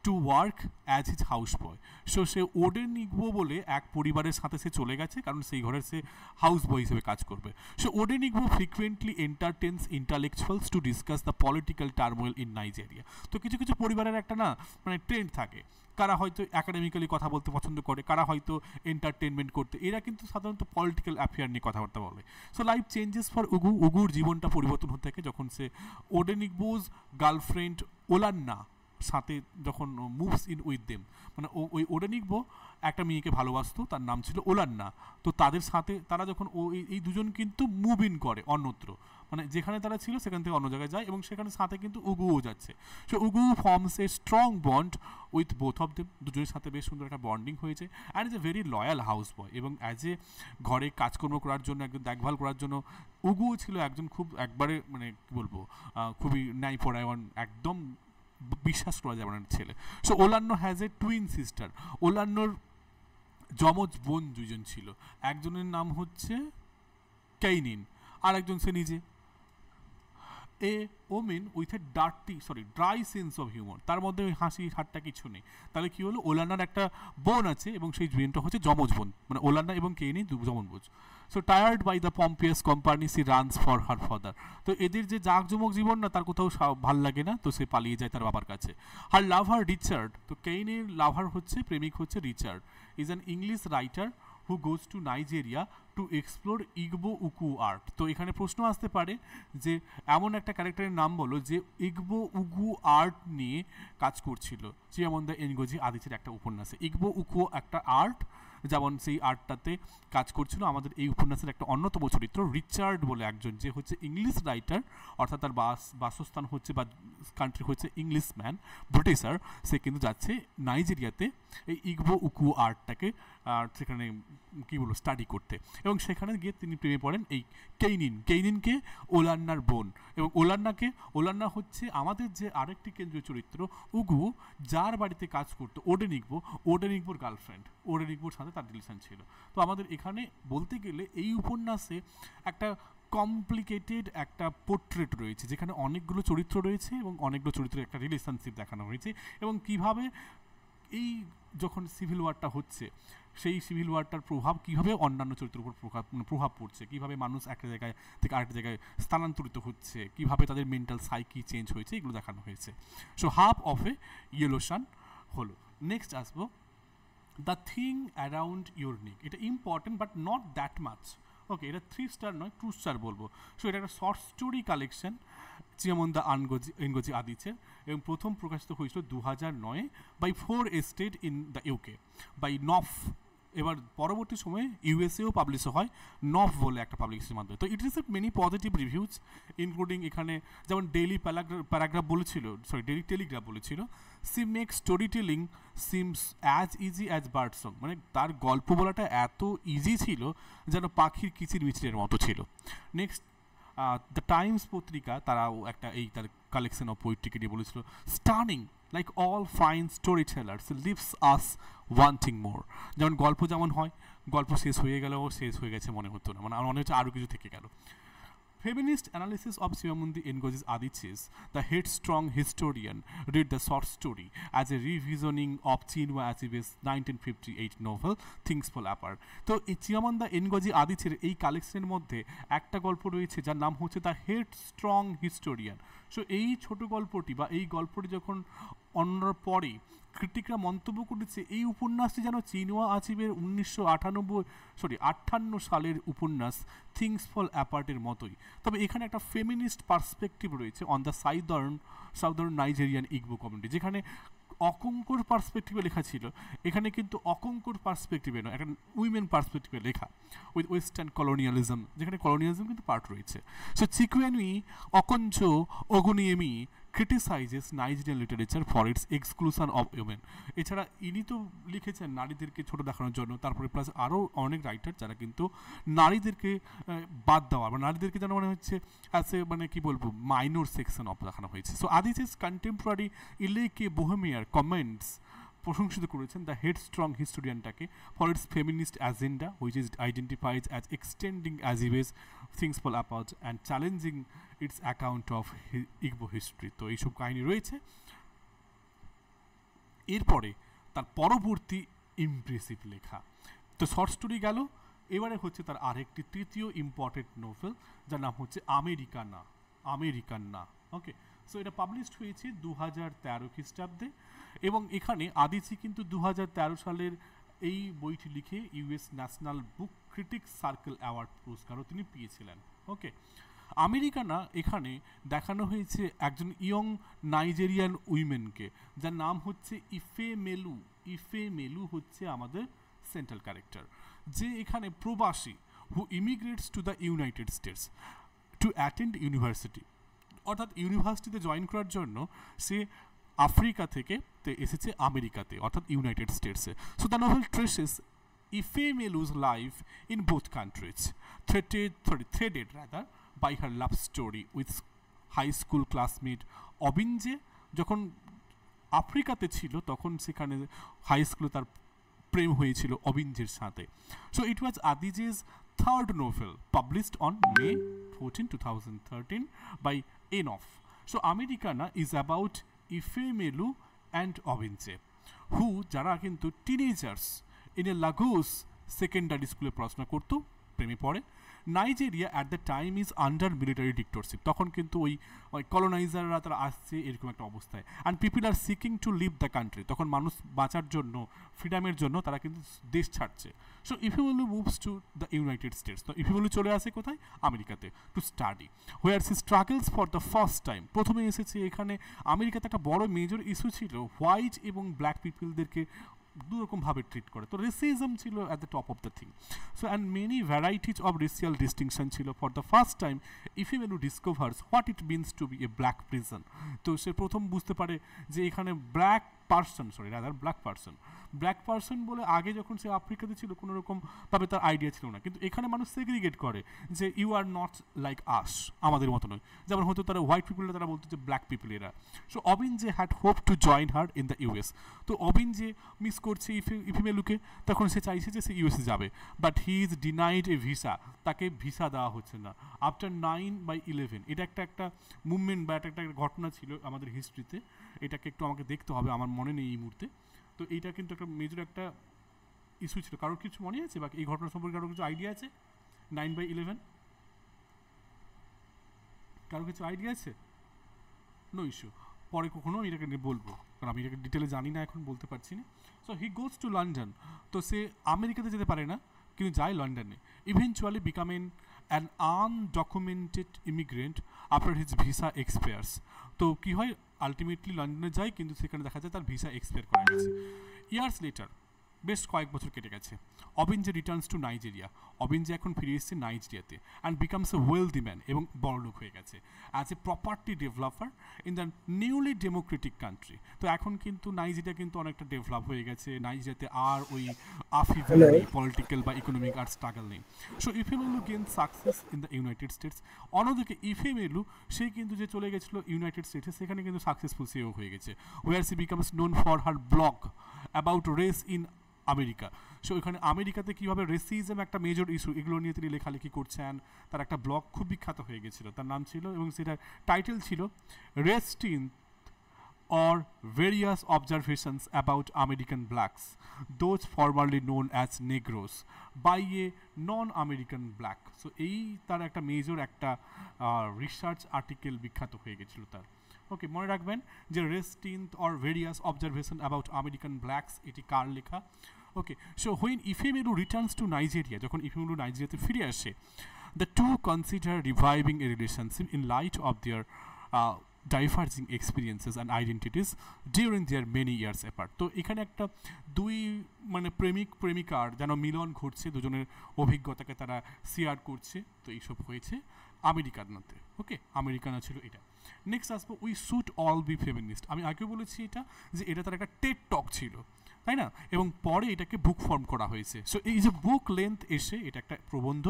to work as his house boy so সে ওডেন ইগবো বলে এক পরিবারের সাথে সে চলে গেছে কারণ সেই ঘরের সে হাউস বয় হিসেবে কাজ করবে so Odenigbo frequently entertains intellectuals to discuss the political turmoil in Nigeria তো কিছু কিছু পরিবারের একটা না মানে ট্রেন্ড থাকে কারা হয়তো অ্যাকাডেমিক্যালি কথা বলতে পছন্দ করে কারা হয়তো এন্টারটেনমেন্ট করতে এরা কিন্তু সাধারণত পলিটিক্যাল অ্যাফেয়ার নিয়ে কথাবার্তা বলে so life changes for Ugwu উগুর জীবনটা পরিবর্তন হতে থাকে যখন সে ওডেনিকবোজ গার্লফ্রেন্ড ওলান্না সাথে যখন মুভস ইন উইথ দেম মানে ওই ওডেনিকব একটা মেয়েকে ভালোবাসতো তার নাম ছিল ওলান্না তো তাদের সাথে তারা যখন ও এই দুজন কিন্তু মুভ ইন করে অন্যত্র মানে যেখানে তারা ছিল সেখান থেকে অন্য জায়গায় যায় এবং সেখানে সাথে কিন্তু উগুও যাচ্ছে so Ugwu forms a strong bond with both of them দুজনের সাথে বেশ সুন্দর একটা বন্ডিং হয়েছে and is a very loyal house boy এবং অ্যাজ এ ঘরে কাজকর্ম করার জন্য একজন দেখভাল করার জন্য উগুও ছিল একজন খুব একবারে মানে কী বলবো খুবই ন্যায় পরায়ণ একদম বিশ্বাস করা যাবে না ছেলে so Olanna has a twin sister ওলান্নর যমজ বোন দুজন ছিল একজনের নাম হচ্ছে কেইনিন আর একজন সে নিজে a women with a dirty sorry dry sense of humour তার মধ্যে ওই হাসি হাটটা কিছু নেই তাহলে কী হলো ওলান্নার একটা বোন আছে এবং সেই বোনটা হচ্ছে যমজ বোন মানে ওলান্না এবং কেইনিন যমজ বোন so tired by the pompous company she runs for her father তো এদের যে জাঁকজমক জীবন না তার কোথাও ভাল লাগে না তো সে পালিয়ে যায় তার বাবার কাছে আর লাভার রিচার্ড তো কেইনের লাভার হচ্ছে প্রেমিক হচ্ছে Richard is an English writer who goes to Nigeria to explore Igbo Ukwu art তো এখানে প্রশ্ন আসতে পারে যে এমন একটা ক্যারেক্টারের নাম বলো যে ইগবো উগু আর্ট নিয়ে কাজ করছিল যেমন দ্য এনগোজি আদিচের একটা উপন্যাসে ইগবো উকু একটা আর্ট যেমন সেই আর্টটাতে কাজ করছিল আমাদের এই উপন্যাসের একটা অন্যতম চরিত্র রিচার্ড বলে একজন যে হচ্ছে ইংলিশ রাইটার অর্থাৎ তার বাস বাসস্থান হচ্ছে বা কান্ট্রি হচ্ছে ইংলিশ ম্যান ব্রিটিশার সে কিন্তু যাচ্ছে নাইজেরিয়াতে এই ইগবো উকু আর্টটাকে আর সেখানে কী বলবো স্টাডি করতে এবং সেখানে গিয়ে তিনি প্রেমে পড়েন এই কেইনিন কেইনিনকে ওলান্নার বোন এবং ওলান্নাকে ওলান্না হচ্ছে আমাদের যে আরেকটি কেন্দ্রীয় চরিত্র উগু যার বাড়িতে কাজ করতো ওডেনিকবো ওডেনিকবোর গার্লফ্রেন্ড ওডেনিকবোর সাথে তার রিলেশন ছিল তো আমাদের এখানে বলতে গেলে এই উপন্যাসে একটা কমপ্লিকেটেড একটা পোর্ট্রেট রয়েছে যেখানে অনেকগুলো চরিত্র রয়েছে এবং অনেকগুলো চরিত্রের একটা রিলেশনশিপ দেখানো হয়েছে এবং কিভাবে এই যখন সিভিল ওয়ারটা হচ্ছে সেই সিভিল ওয়ারটার প্রভাব কীভাবে অন্যান্য চরিত্রের উপর প্রভাব প্রভাব পড়ছে কীভাবে মানুষ একটা জায়গায় থেকে আরেকটা জায়গায় স্থানান্তরিত হচ্ছে কীভাবে তাদের মেন্টাল সাইকি চেঞ্জ হয়েছে এগুলো দেখানো হয়েছে so half of a yellow sun হলো নেক্সট আসবো the thing around your neck এটা important but not that much okay এটা থ্রি স্টার নয় টু স্টার বলবো সো এটা একটা short story collection Chimamanda Ngozi Ngozi আদিচের এবং প্রথম প্রকাশিত হয়েছিল দু হাজার নয়ে by Four Estate in the UK by Knopf এবার পরবর্তী সময়ে ইউএসএও পাবলিশ হয় নফ বলে একটা পাবলিশের মাধ্যমে তো it is receive many positive reviews including এখানে যেমন ডেইলি প্যারাগ্রাফ বলেছিল সরি ডেইলি টেলিগ্রাফ বলেছিল she make story telling seems as easy as bird song মানে তার গল্প বলাটা এত ইজি ছিল যেন পাখির কিচির মিচিরের মতো ছিল নেক্সট দ্য টাইমস পত্রিকা তারাও একটা এই তার কালেকশন অফ পোয়েট্রিকে নিয়ে বলেছিল stunning like all fine story tellers leaves us wanting more যেমন গল্প যেমন হয় গল্প শেষ হয়ে গেলেও শেষ হয়ে গেছে মনে হতো না মানে আমার মনে হচ্ছে আরও কিছু থেকে গেল feminist analysis of Sivamundi engages Adichis, the headstrong historian, read the short story as a revisioning of Chinua Achebe's 1958 novel Things Fall Apart. So, চিয়ামন্দা এনগজি আদিচের a collection মধ্যে একটা actor রয়েছে যার নাম হচ্ছে the head strong historian so এই ছোট গল্পটি বা a গল্পটি যখন অন্যর পরে ক্রিটিকরা মন্তব্য করেছে এই উপন্যাসটি যেন চিনোয়া আচিবের উনিশশো আটানব্বই সরি আটান্ন সালের উপন্যাস থিংস ফল অ্যাপার্টের মতোই তবে এখানে একটা ফেমিনিস্ট পার্সপেক্টিভ রয়েছে on the southern southern Nigerian Igbo community যেখানে অকঙ্কর পার্সপেক্টিভে লেখা ছিল এখানে কিন্তু অকঙ্কর পার্সপেক্টিভে নয় একটা উইমেন পার্সপেক্টিভে লেখা উইথ ওয়েস্টার্ন কলোনিয়ালিজম যেখানে কলোনিয়ালিজম কিন্তু পার্ট রয়েছে so Chikwenye Okonjo Ogunyemi criticizes Nigerian literature for its exclusion of women এছাড়া ইনি তো লিখেছেন নারীদেরকে ছোট দেখানোর জন্য তারপরে প্লাস আরও অনেক রাইটার যারা কিন্তু নারীদেরকে বাদ দেওয়া বা নারীদেরকে যেন মনে হচ্ছে অ্যাজ এ মানে কী বলবো মাইনর সেকশন অফ দেখানো হয়েছে সো আদিস ইস কন্টেম্পোরারি ইলেকে বোহেমিয়ার কমেন্টস প্রশংসিত করেছেন দ্য হেড স্ট্রং হিস্টোরিয়ানটাকে for its feminist agenda which is identifies as extending as ইভেজ Things Fall Apart and challenging its account of Igbo history তো এইসব কাহিনী রয়েছে এরপরে তার পরবর্তী ইমপ্রেসিভ লেখা তো শর্ট স্টোরি গেল এবারে হচ্ছে তার আরেকটি তৃতীয় ইম্পর্টেন্ট নোভেল যার নাম হচ্ছে আমেরিকানা আমেরিকান্না ওকে সো এটা পাবলিশড হয়েছে দু হাজার তেরো খ্রিস্টাব্দে এবং এখানে আদিচি কিন্তু দু হাজার তেরো সালের এই বইটি লিখে US National Book Critic Circle Award পুরস্কারও তিনি পেয়েছিলেন ওকে আমেরিকানা এখানে দেখানো হয়েছে একজন ইয়ং নাইজেরিয়ান উইমেনকে যার নাম হচ্ছে ইফে মেলু ইফে মেলু হচ্ছে আমাদের সেন্ট্রাল ক্যারেক্টার যে এখানে প্রবাসী who immigrates to the United States to attend university অর্থাৎ ইউনিভার্সিটিতে জয়েন করার জন্য সে আফ্রিকা থেকে এসেছে আমেরিকাতে অর্থাৎ ইউনাইটেড স্টেটসে so the novel traces a female whose life in both countries, threatened, sorry, threaded rather by her love story with high school classmate Obinze যখন আফ্রিকাতে ছিল তখন সেখানে হাই স্কুলে তার প্রেম হয়েছিল অবিঞ্জের সাথে so it was Adichie's third novel published on May fourteen two thousand thirteen by Knopf so Americanah is about Ifemelu and Obinze who যারা কিন্তু teenagers in a Lagos secondary স্কুলে পড়াশোনা করতো প্রেমে পড়ে Nigeria at the time is under military dictatorship তখন কিন্তু ওই ওই কলোনাইজাররা তারা আসছে এরকম একটা অবস্থায় and people are seeking to leave the country তখন মানুষ বাঁচার জন্য ফ্রিডামের জন্য তারা কিন্তু দেশ ছাড়ছে so Ifemelu moves to the United States তো ইফিউলু চলে আসে কোথায় আমেরিকাতে to study where she struggles for the first time প্রথমে এসেছে এখানে আমেরিকাতে একটা বড় মেজর ইস্যু ছিল হোয়াইট এবং ব্ল্যাক পিপিলদেরকে রকমভাবে ট্রিট করে তো রেসিজম ছিল at the top of the thing so and many varieties of racial distinction ছিল ফর দ্য ফার্স্ট টাইম মেনু discovers what it means to be A black person তো সে প্রথম বুঝতে পারে যে এখানে black person sorry rather black person black person বলে আগে যখন সে আফ্রিকাতে ছিল কোনো রকম তবে তার আইডিয়া ছিল না কিন্তু এখানে মানুষ সেগ্রিগেট করে যে you are not like us আমাদের মতো নয় যেমন হয়তো তারা হোয়াইট পিপুলরা তারা বলতো যে ব্ল্যাক পিপুল এরা সো অবিন যে had hope to join her in the US তো অবিন যে মিস করছে ইফিমে লুকে তখন সে চাইছে যে সে ইউএসএ যাবে but he is denied a visa তাকে ভিসা দেওয়া হচ্ছে না আফটার নাইন বাই ইলেভেন এটা একটা একটা মুভমেন্ট বা একটা একটা ঘটনা ছিল আমাদের হিস্ট্রিতে এটাকে একটু আমাকে দেখতে হবে আমার মনে নেই এই মুহূর্তে তো এইটা কিন্তু একটা মেজর একটা ইস্যু ছিল কারোর কিছু মনে আছে বা এই ঘটনা সম্পর্কে কারোর কিছু আইডিয়া আছে নাইন বাই ইলেভেন কারোর কিছু আইডিয়া আছে নো ইস্যু পরে কখনো আমি এটাকে বলবো কারণ আমি এটাকে ডিটেলে জানি না এখন বলতে পারছি না so he goes to London তো সে আমেরিকাতে যেতে পারে না কিন্তু যায় লন্ডনে eventually become an an undocumented immigrant after his visa expires তো কী হয় আলটিমেটলি লন্ডনে যায় কিন্তু সেখানে দেখা যায় তার ভিসা এক্সপায়ার করে গেছে ইয়ার্স লেটার বেশ কয়েক বছর কেটে গেছে Obinze returns to Nigeria Obinze এখন ফিরে এসেছে নাইজেরিয়াতে and becomes a wealthy man এবং বড়লোক হয়ে গেছে as a property developer in the newly democratic country তো এখন কিন্তু নাইজেরিয়া কিন্তু অনেকটা ডেভেলপ হয়ে গেছে নাইজেরিয়াতে আর ওই আফিফে পলিটিক্যাল বা ইকোনমিক আর স্ট্রাগল নেই so Ifemelu gain success in the United States অন্যদিকে ইফেমেলু সে কিন্তু যে চলে গেছিলো ইউনাইটেড স্টেটসে সেখানে কিন্তু সাকসেসফুল সেও e হয়ে গেছে আর she becomes known for her blog about race in America so ওইখানে আমেরিকাতে কীভাবে রেসিজম একটা মেজর ইস্যু এগুলো নিয়ে তিনি লেখালেখি করছেন তার একটা ব্লগ খুব বিখ্যাত হয়ে গেছিলো তার নাম ছিল এবং সেটার টাইটেল ছিল Raceteenth or various observations about American blacks those formerly known as Negroes by a non American black so এই তার একটা মেজর একটা রিসার্চ আর্টিকেল বিখ্যাত হয়ে গেছিলো তার ওকে মনে রাখবেন যে Raceteenth or various observation about American blacks এটি কার লেখা okay so when Ifemelu returns to Nigeria যখন ইফেমেরু নাইজেরিয়াতে ফিরে আসে the two consider reviving a relationship in light of their diverging experiences and identities during their many years apart তো এখানে একটা দুই মানে প্রেমিক প্রেমিকার যেন মিলন ঘটছে দুজনের অভিজ্ঞতাকে তারা শেয়ার করছে তো এইসব হয়েছে আমেরিকার মধ্যে ওকে আমেরিকানা ছিল এটা নেক্সট আসবো we should all be feminist আমি আগে বলেছি এটা যে এটা তার একটা টেট টক ছিল তাই না এবং পরে এটাকে বুক ফর্ম করা হয়েছে সো এই যে বুক লেন্থ এসে এটা একটা প্রবন্ধ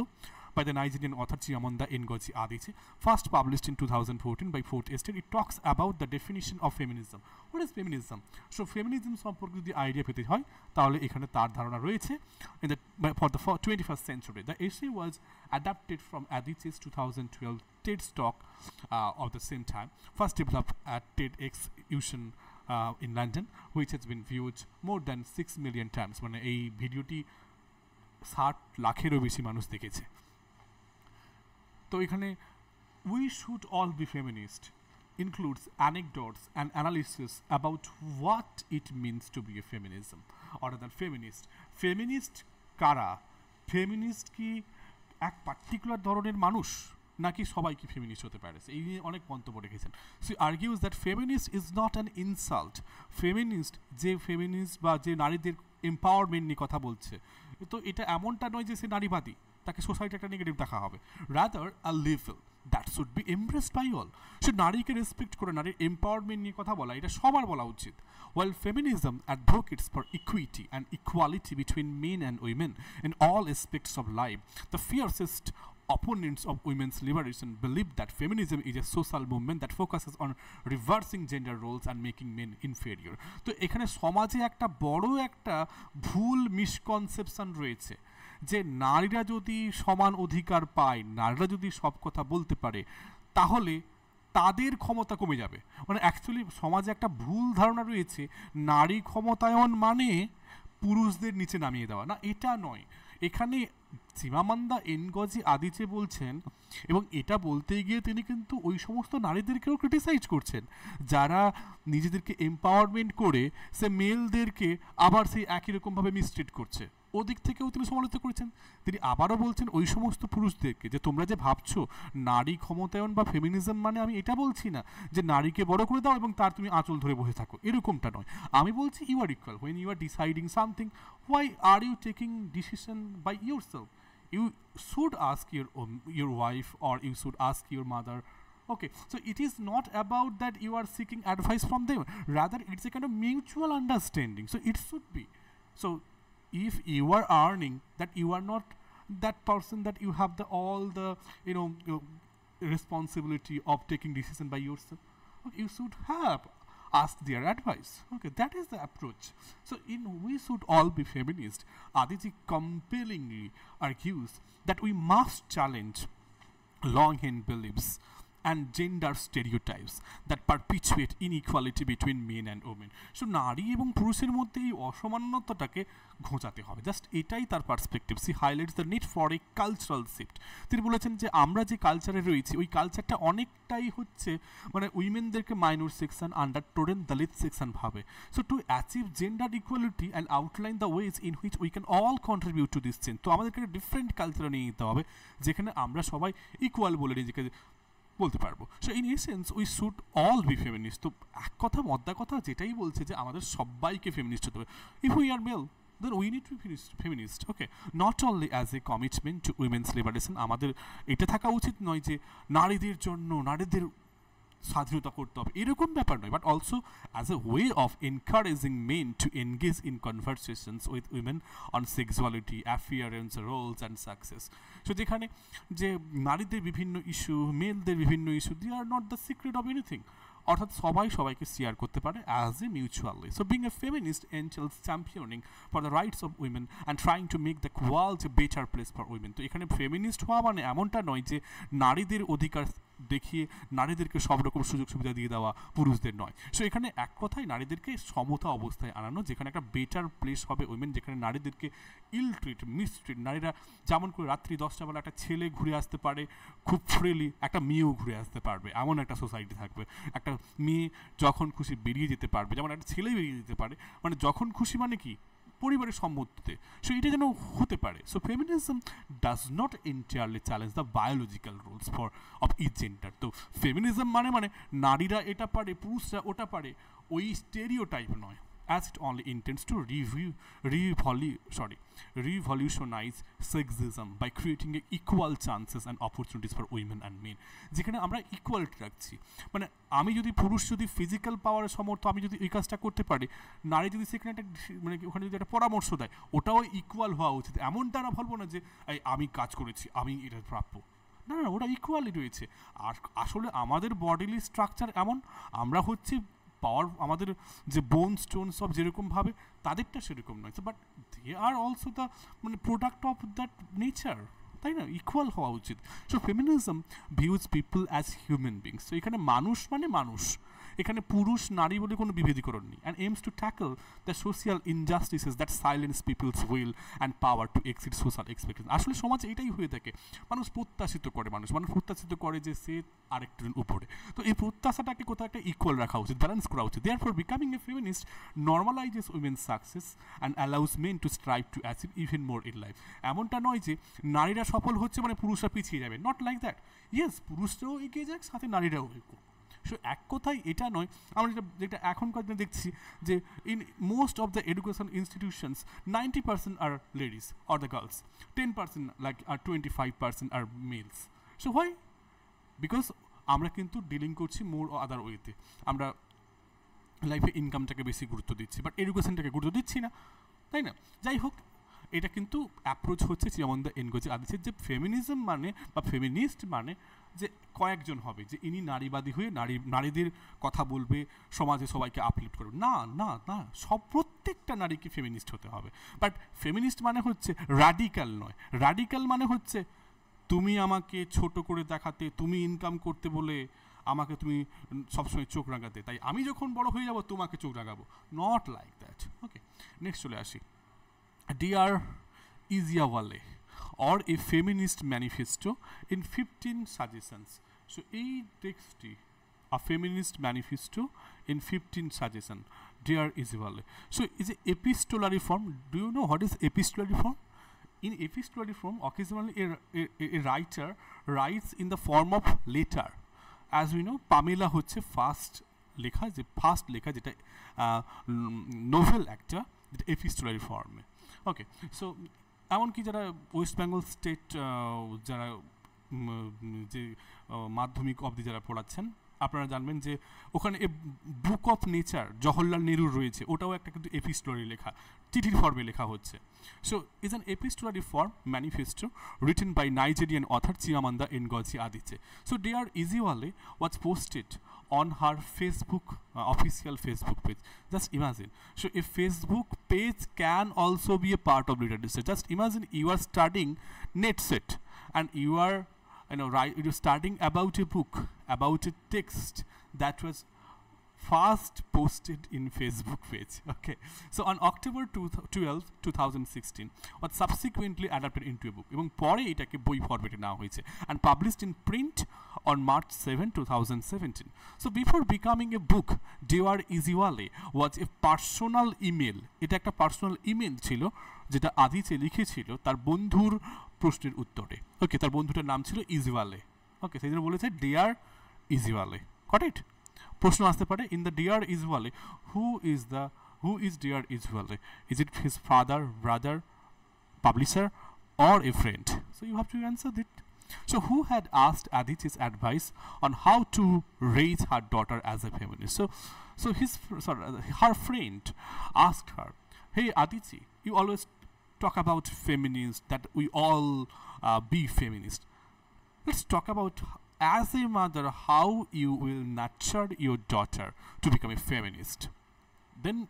by the Nigerian author Chiamanda Ngozi Adichie, first published in 2014 by Fort Estate. It talks about the definition of feminism. What is feminism? So feminism is the idea of the তাহলে এখানে তার ধারণা রয়েছে in the, for the 21st century. The essay was adapted from Adichie's 2012 TED talk uh, of the same time, first developed at TEDx Ution uh, in London, which has been viewed more than 6 million times. When a ভিডিওটি ষাট লাখেরও বেশি মানুষ দেখেছে তো এখানে we should all be feminist includes anecdotes and analysis about what it means to be a feminism order than feminist feminist কারা feminist কি এক পার্টিকুলার ধরনের মানুষ নাকি সবাই কি ফেমিনিস্ট হতে পারে এই নিয়ে অনেক মন্তব্য রেখেছেন she argues that feminist is not an insult feminist যে ফেমিনিস্ট বা যে নারীদের এম্পাওয়ারমেন্ট নিয়ে কথা বলছে তো এটা এমনটা নয় যে সে নারীবাদী তাকে সোসাইটি একটা নেগেটিভ দেখা হবে রাদার আ লিভেল that should be embraced by all সে নারীকে রেসপেক্ট করে নারীর এম্পাওয়ারমেন্ট নিয়ে কথা বলা এটা সবার বলা উচিত well feminism advocates for equity and equality between men and women in all aspects of life the fiercest opponents of women's liberation believe that feminism is a social movement that focuses on reversing gender roles and making men inferior তো এখানে সমাজে একটা বড় একটা ভুল misconception রয়েছে যে নারীরা যদি সমান অধিকার পায় নারীরা যদি সব কথা বলতে পারে তাহলে তাদের ক্ষমতা কমে যাবে মানে অ্যাকচুয়ালি সমাজে একটা ভুল ধারণা রয়েছে নারী ক্ষমতায়ন মানে পুরুষদের নিচে নামিয়ে দেওয়া না এটা নয় এখানে সীমামান্দা এনগজি আদিচে বলছেন এবং এটা বলতে গিয়ে তিনি কিন্তু ওই সমস্ত নারীদেরকেও ক্রিটিসাইজ করছেন যারা নিজেদেরকে এম্পাওয়ারমেন্ট করে সে মেলদেরকে আবার সেই একই রকমভাবে মিসট্রিট করছে ওদিক থেকেও তিনি সমালোচিত করেছেন তিনি আবারও বলছেন ওই সমস্ত পুরুষদেরকে যে তোমরা যে ভাবছো নারী ক্ষমতায়ন বা ফেমিনিজম মানে আমি এটা বলছি না যে নারীকে বড় করে দাও এবং তার তুমি আঁচল ধরে বসে থাকো এরকমটা নয় আমি বলছি you are equal when you are deciding something why are you taking decision by your self you should ask your your wife or you should ask your mother okay so it is not about that you are seeking advice from them rather it's a kind of mutual understanding. So it should be. if you are earning that you are not that person that you have the all the you know, responsibility of taking decision by yourself okay, you should have ask their advice okay that is the approach so in we should all be feminist aditi compellingly argues that we must challenge long-held beliefs and gender stereotypes that perpetuate inequality between men and women so নারী এবং পুরুষের মধ্যে এই অসমানতাটাকে ঘোঁচাতে হবে just এটাই তার perspective she highlights the need for a cultural shift তিনি বলেছেন যে আমরা যে কালচারে রয়েছি ওই কালচারটা অনেকটাই হচ্ছে মানে উইমেনদেরকে মাইনর সেকশন আন্ডার টোরেন দলিত সেকশন ভাবে so to achieve gender equality and outline the ways in which we can all contribute to this change তো আমাদেরকে ডিফারেন্ট কালচার নিয়ে নিতে হবে যেখানে আমরা সবাই ইকুয়াল বলে নিজেকে বলতে পারবো so in essence we should all be feminist তো এক কথা মদ্দা কথা যেটাই বলছে যে আমাদের সবাইকে ফেমিনিস্ট হতে হবে if we are male then we need to feminist okay not only as a commitment to women's liberation আমাদের এটা থাকা উচিত নয় যে নারীদের জন্য নারীদের স্বাধীনতা করতে হবে এরকম ব্যাপার নয় but also as a way of encouraging men to engage in conversations with women on sexuality appearance roles and success so যেখানে যে নারীদের বিভিন্ন ইস্যু মেলদের বিভিন্ন issue they are not the secret of anything অর্থাৎ সবাই সবাইকে শেয়ার করতে পারে as a mutually so being a feminist entails championing for the rights of women and trying to make the world better place for women তো এখানে feminist হওয়া মানে এমনটা নয় যে নারীদের অধিকার দেখিয়ে নারীদেরকে সব রকম সুযোগ সুবিধা দিয়ে দেওয়া পুরুষদের নয় সো এখানে এক কথায় নারীদেরকে সমতা অবস্থায় আনানো যেখানে একটা বেটার প্লেস হবে উইমেন যেখানে নারীদেরকে ইল ট্রিট মিসট্রিট নারীরা যেমন করে রাত্রি দশটা বেলা একটা ছেলে ঘুরে আসতে পারে খুব ফ্রিলি একটা মেয়েও ঘুরে আসতে পারবে এমন একটা সোসাইটি থাকবে একটা মেয়ে যখন খুশি বেরিয়ে যেতে পারবে যেমন একটা ছেলে বেরিয়ে যেতে পারে মানে যখন খুশি মানে কি পরিবারের সম্মতিতে সো এটা যেন হতে পারে so feminism does not entirely challenge the biological rules for of each gender তো ফেমিনিজম মানে মানে নারীরা এটা পারে পুরুষরা ওটা পারে ওই স্টেরিও টাইপ নয় as it only intends to review, revolu sorry, revolutionize sexism by creating equal chances and opportunities for women and men যেখানে আমরা ইকুয়ালিটি রাখছি মানে আমি যদি পুরুষ যদি ফিজিক্যাল পাওয়ারের সমর্থ আমি যদি এই কাজটা করতে পারি নারী যদি সেখানে একটা মানে ওখানে যদি একটা পরামর্শ দেয় ওটাও ইকুয়াল হওয়া উচিত এমনটা আমরা বলবো না যে আমি কাজ করেছি আমি এটা প্রাপ্য না না ওটা ইকুয়ালি রয়েছে আর আসলে আমাদের বডিলি স্ট্রাকচার এমন আমরা হচ্ছে পাওয়ার আমাদের যে বোন স্টোন সব যেরকমভাবে তাদেরটা সেরকম নয় but they are also the মানে প্রোডাক্ট অফ দ্যাট নেচার তাই না ইকুয়াল হওয়া উচিত so feminism views people as human beings তো এখানে মানুষ মানে মানুষ এখানে পুরুষ নারী বলে কোনো বিভেদীকরণ নেই and aims to tackle the social injustices that silence people's will and power to exit social expectation আসলে সমাজ এটাই হয়ে থাকে মানুষ প্রত্যাশিত করে মানুষ মানুষ প্রত্যাশিত করে যে সে আরেকটুর উপরে তো এই প্রত্যাশাটাকে কোথাও একটা ইকুয়াল রাখা উচিত ব্যালেন্স করা উচিত therefore becoming a feminist normalises women success and allows men to strive to achieve even more in life এমনটা নয় যে নারীরা সফল হচ্ছে মানে পুরুষরা পিছিয়ে যাবে নট লাইক দ্যাট ইয়েস পুরুষরাও এগিয়ে যাক সাথে নারীরাও এগিয়ে সো এক কথায় এটা নয় আমরা যেটা যেটা এখনকার দিনে দেখছি যে in most of the education institutions ninety percent are ladies or the girls ten percent like are twenty five percent are males so why because আমরা কিন্তু ডিলিং করছি মোর আদার ওয়েতে আমরা লাইফে ইনকামটাকে বেশি গুরুত্ব দিচ্ছি বাট এডুকেশনটাকে গুরুত্ব দিচ্ছি না তাই না যাই হোক এটা কিন্তু অ্যাপ্রোচ হচ্ছে যেমন দ্য এনগোজে আদিছে যে ফেমিনিজম মানে বা ফেমিনিস্ট মানে যে কয়েকজন হবে যে ইনি নারীবাদী হয়ে নারী নারীদের কথা বলবে সমাজে সবাইকে আপলিফ্ট করবে না না না সব প্রত্যেকটা নারীকে ফেমিনিস্ট হতে হবে বাট ফেমিনিস্ট মানে হচ্ছে রাডিক্যাল নয় রাডিক্যাল মানে হচ্ছে তুমি আমাকে ছোট করে দেখাতে তুমি ইনকাম করতে বলে আমাকে তুমি সবসময় চোখ রাঙাতে তাই আমি যখন বড় হয়ে যাব তোমাকে চোখ রাঙাবো not like that okay next চলে আসি dear Ijeawele or a feminist manifesto in 15 suggestions so এই টেক্সটটি a feminist manifesto in fifteen suggestion dear Ijeawele so is a epistolary form do you know what is epistolary form in epistolary form occasionally a writer writes in the form of letter as we know Pamela হচ্ছে first লেখা যে first লেখা যেটা novel একটা যেটা epistolary ফর্মে okay so এমনকি যারা ওয়েস্ট বেঙ্গল স্টেট যারা যে মাধ্যমিক অবধি যারা পড়াচ্ছেন আপনারা জানবেন যে ওখানে a book of nature Jawaharlal নেহরুর রয়েছে ওটাও একটা কিন্তু স্টোরি লেখা চিঠির ফর্মে লেখা হচ্ছে so is an story form manifesto written by Nigerian author Chimamanda Ngozi Adichie so dear Ijeawele was posted on her Facebook uh, official Facebook page. Just imagine. So a Facebook page can also be a part of literature. set. just imagine you are studying NetSet and you are you know right you're studying about a book about a text that was first posted in Facebook page. Okay, so on October 12, 2016, was subsequently adapted into a book. এবং পরে এটাকে বই ফরম্যাটে নেওয়া হয়েছে and published in print on March 7, 2017. So before becoming a book, Dewar Iziwale was a personal email. এটা একটা personal email ছিল যেটা আদিচে লিখেছিল তার বন্ধুর প্রশ্নের উত্তরে ওকে তার বন্ধুটার নাম ছিল ইজিওয়ালে ওকে সেই জন্য বলেছে ডিয়ার ইজিওয়ালে কট ইট প্রশ্ন আসতে পারে in the dear Ijeawele who is the who is dear Ijeawele is it his father publisher or a friend. So you have to answer that. So who had asked Aditi's advice on how to raise her daughter as a feminist? So, so his sorry, her friend asked her, "Hey Aditi, you always talk about feminists that we all uh, be feminist. Let's talk about as a mother how you will nurture your daughter to become a feminist then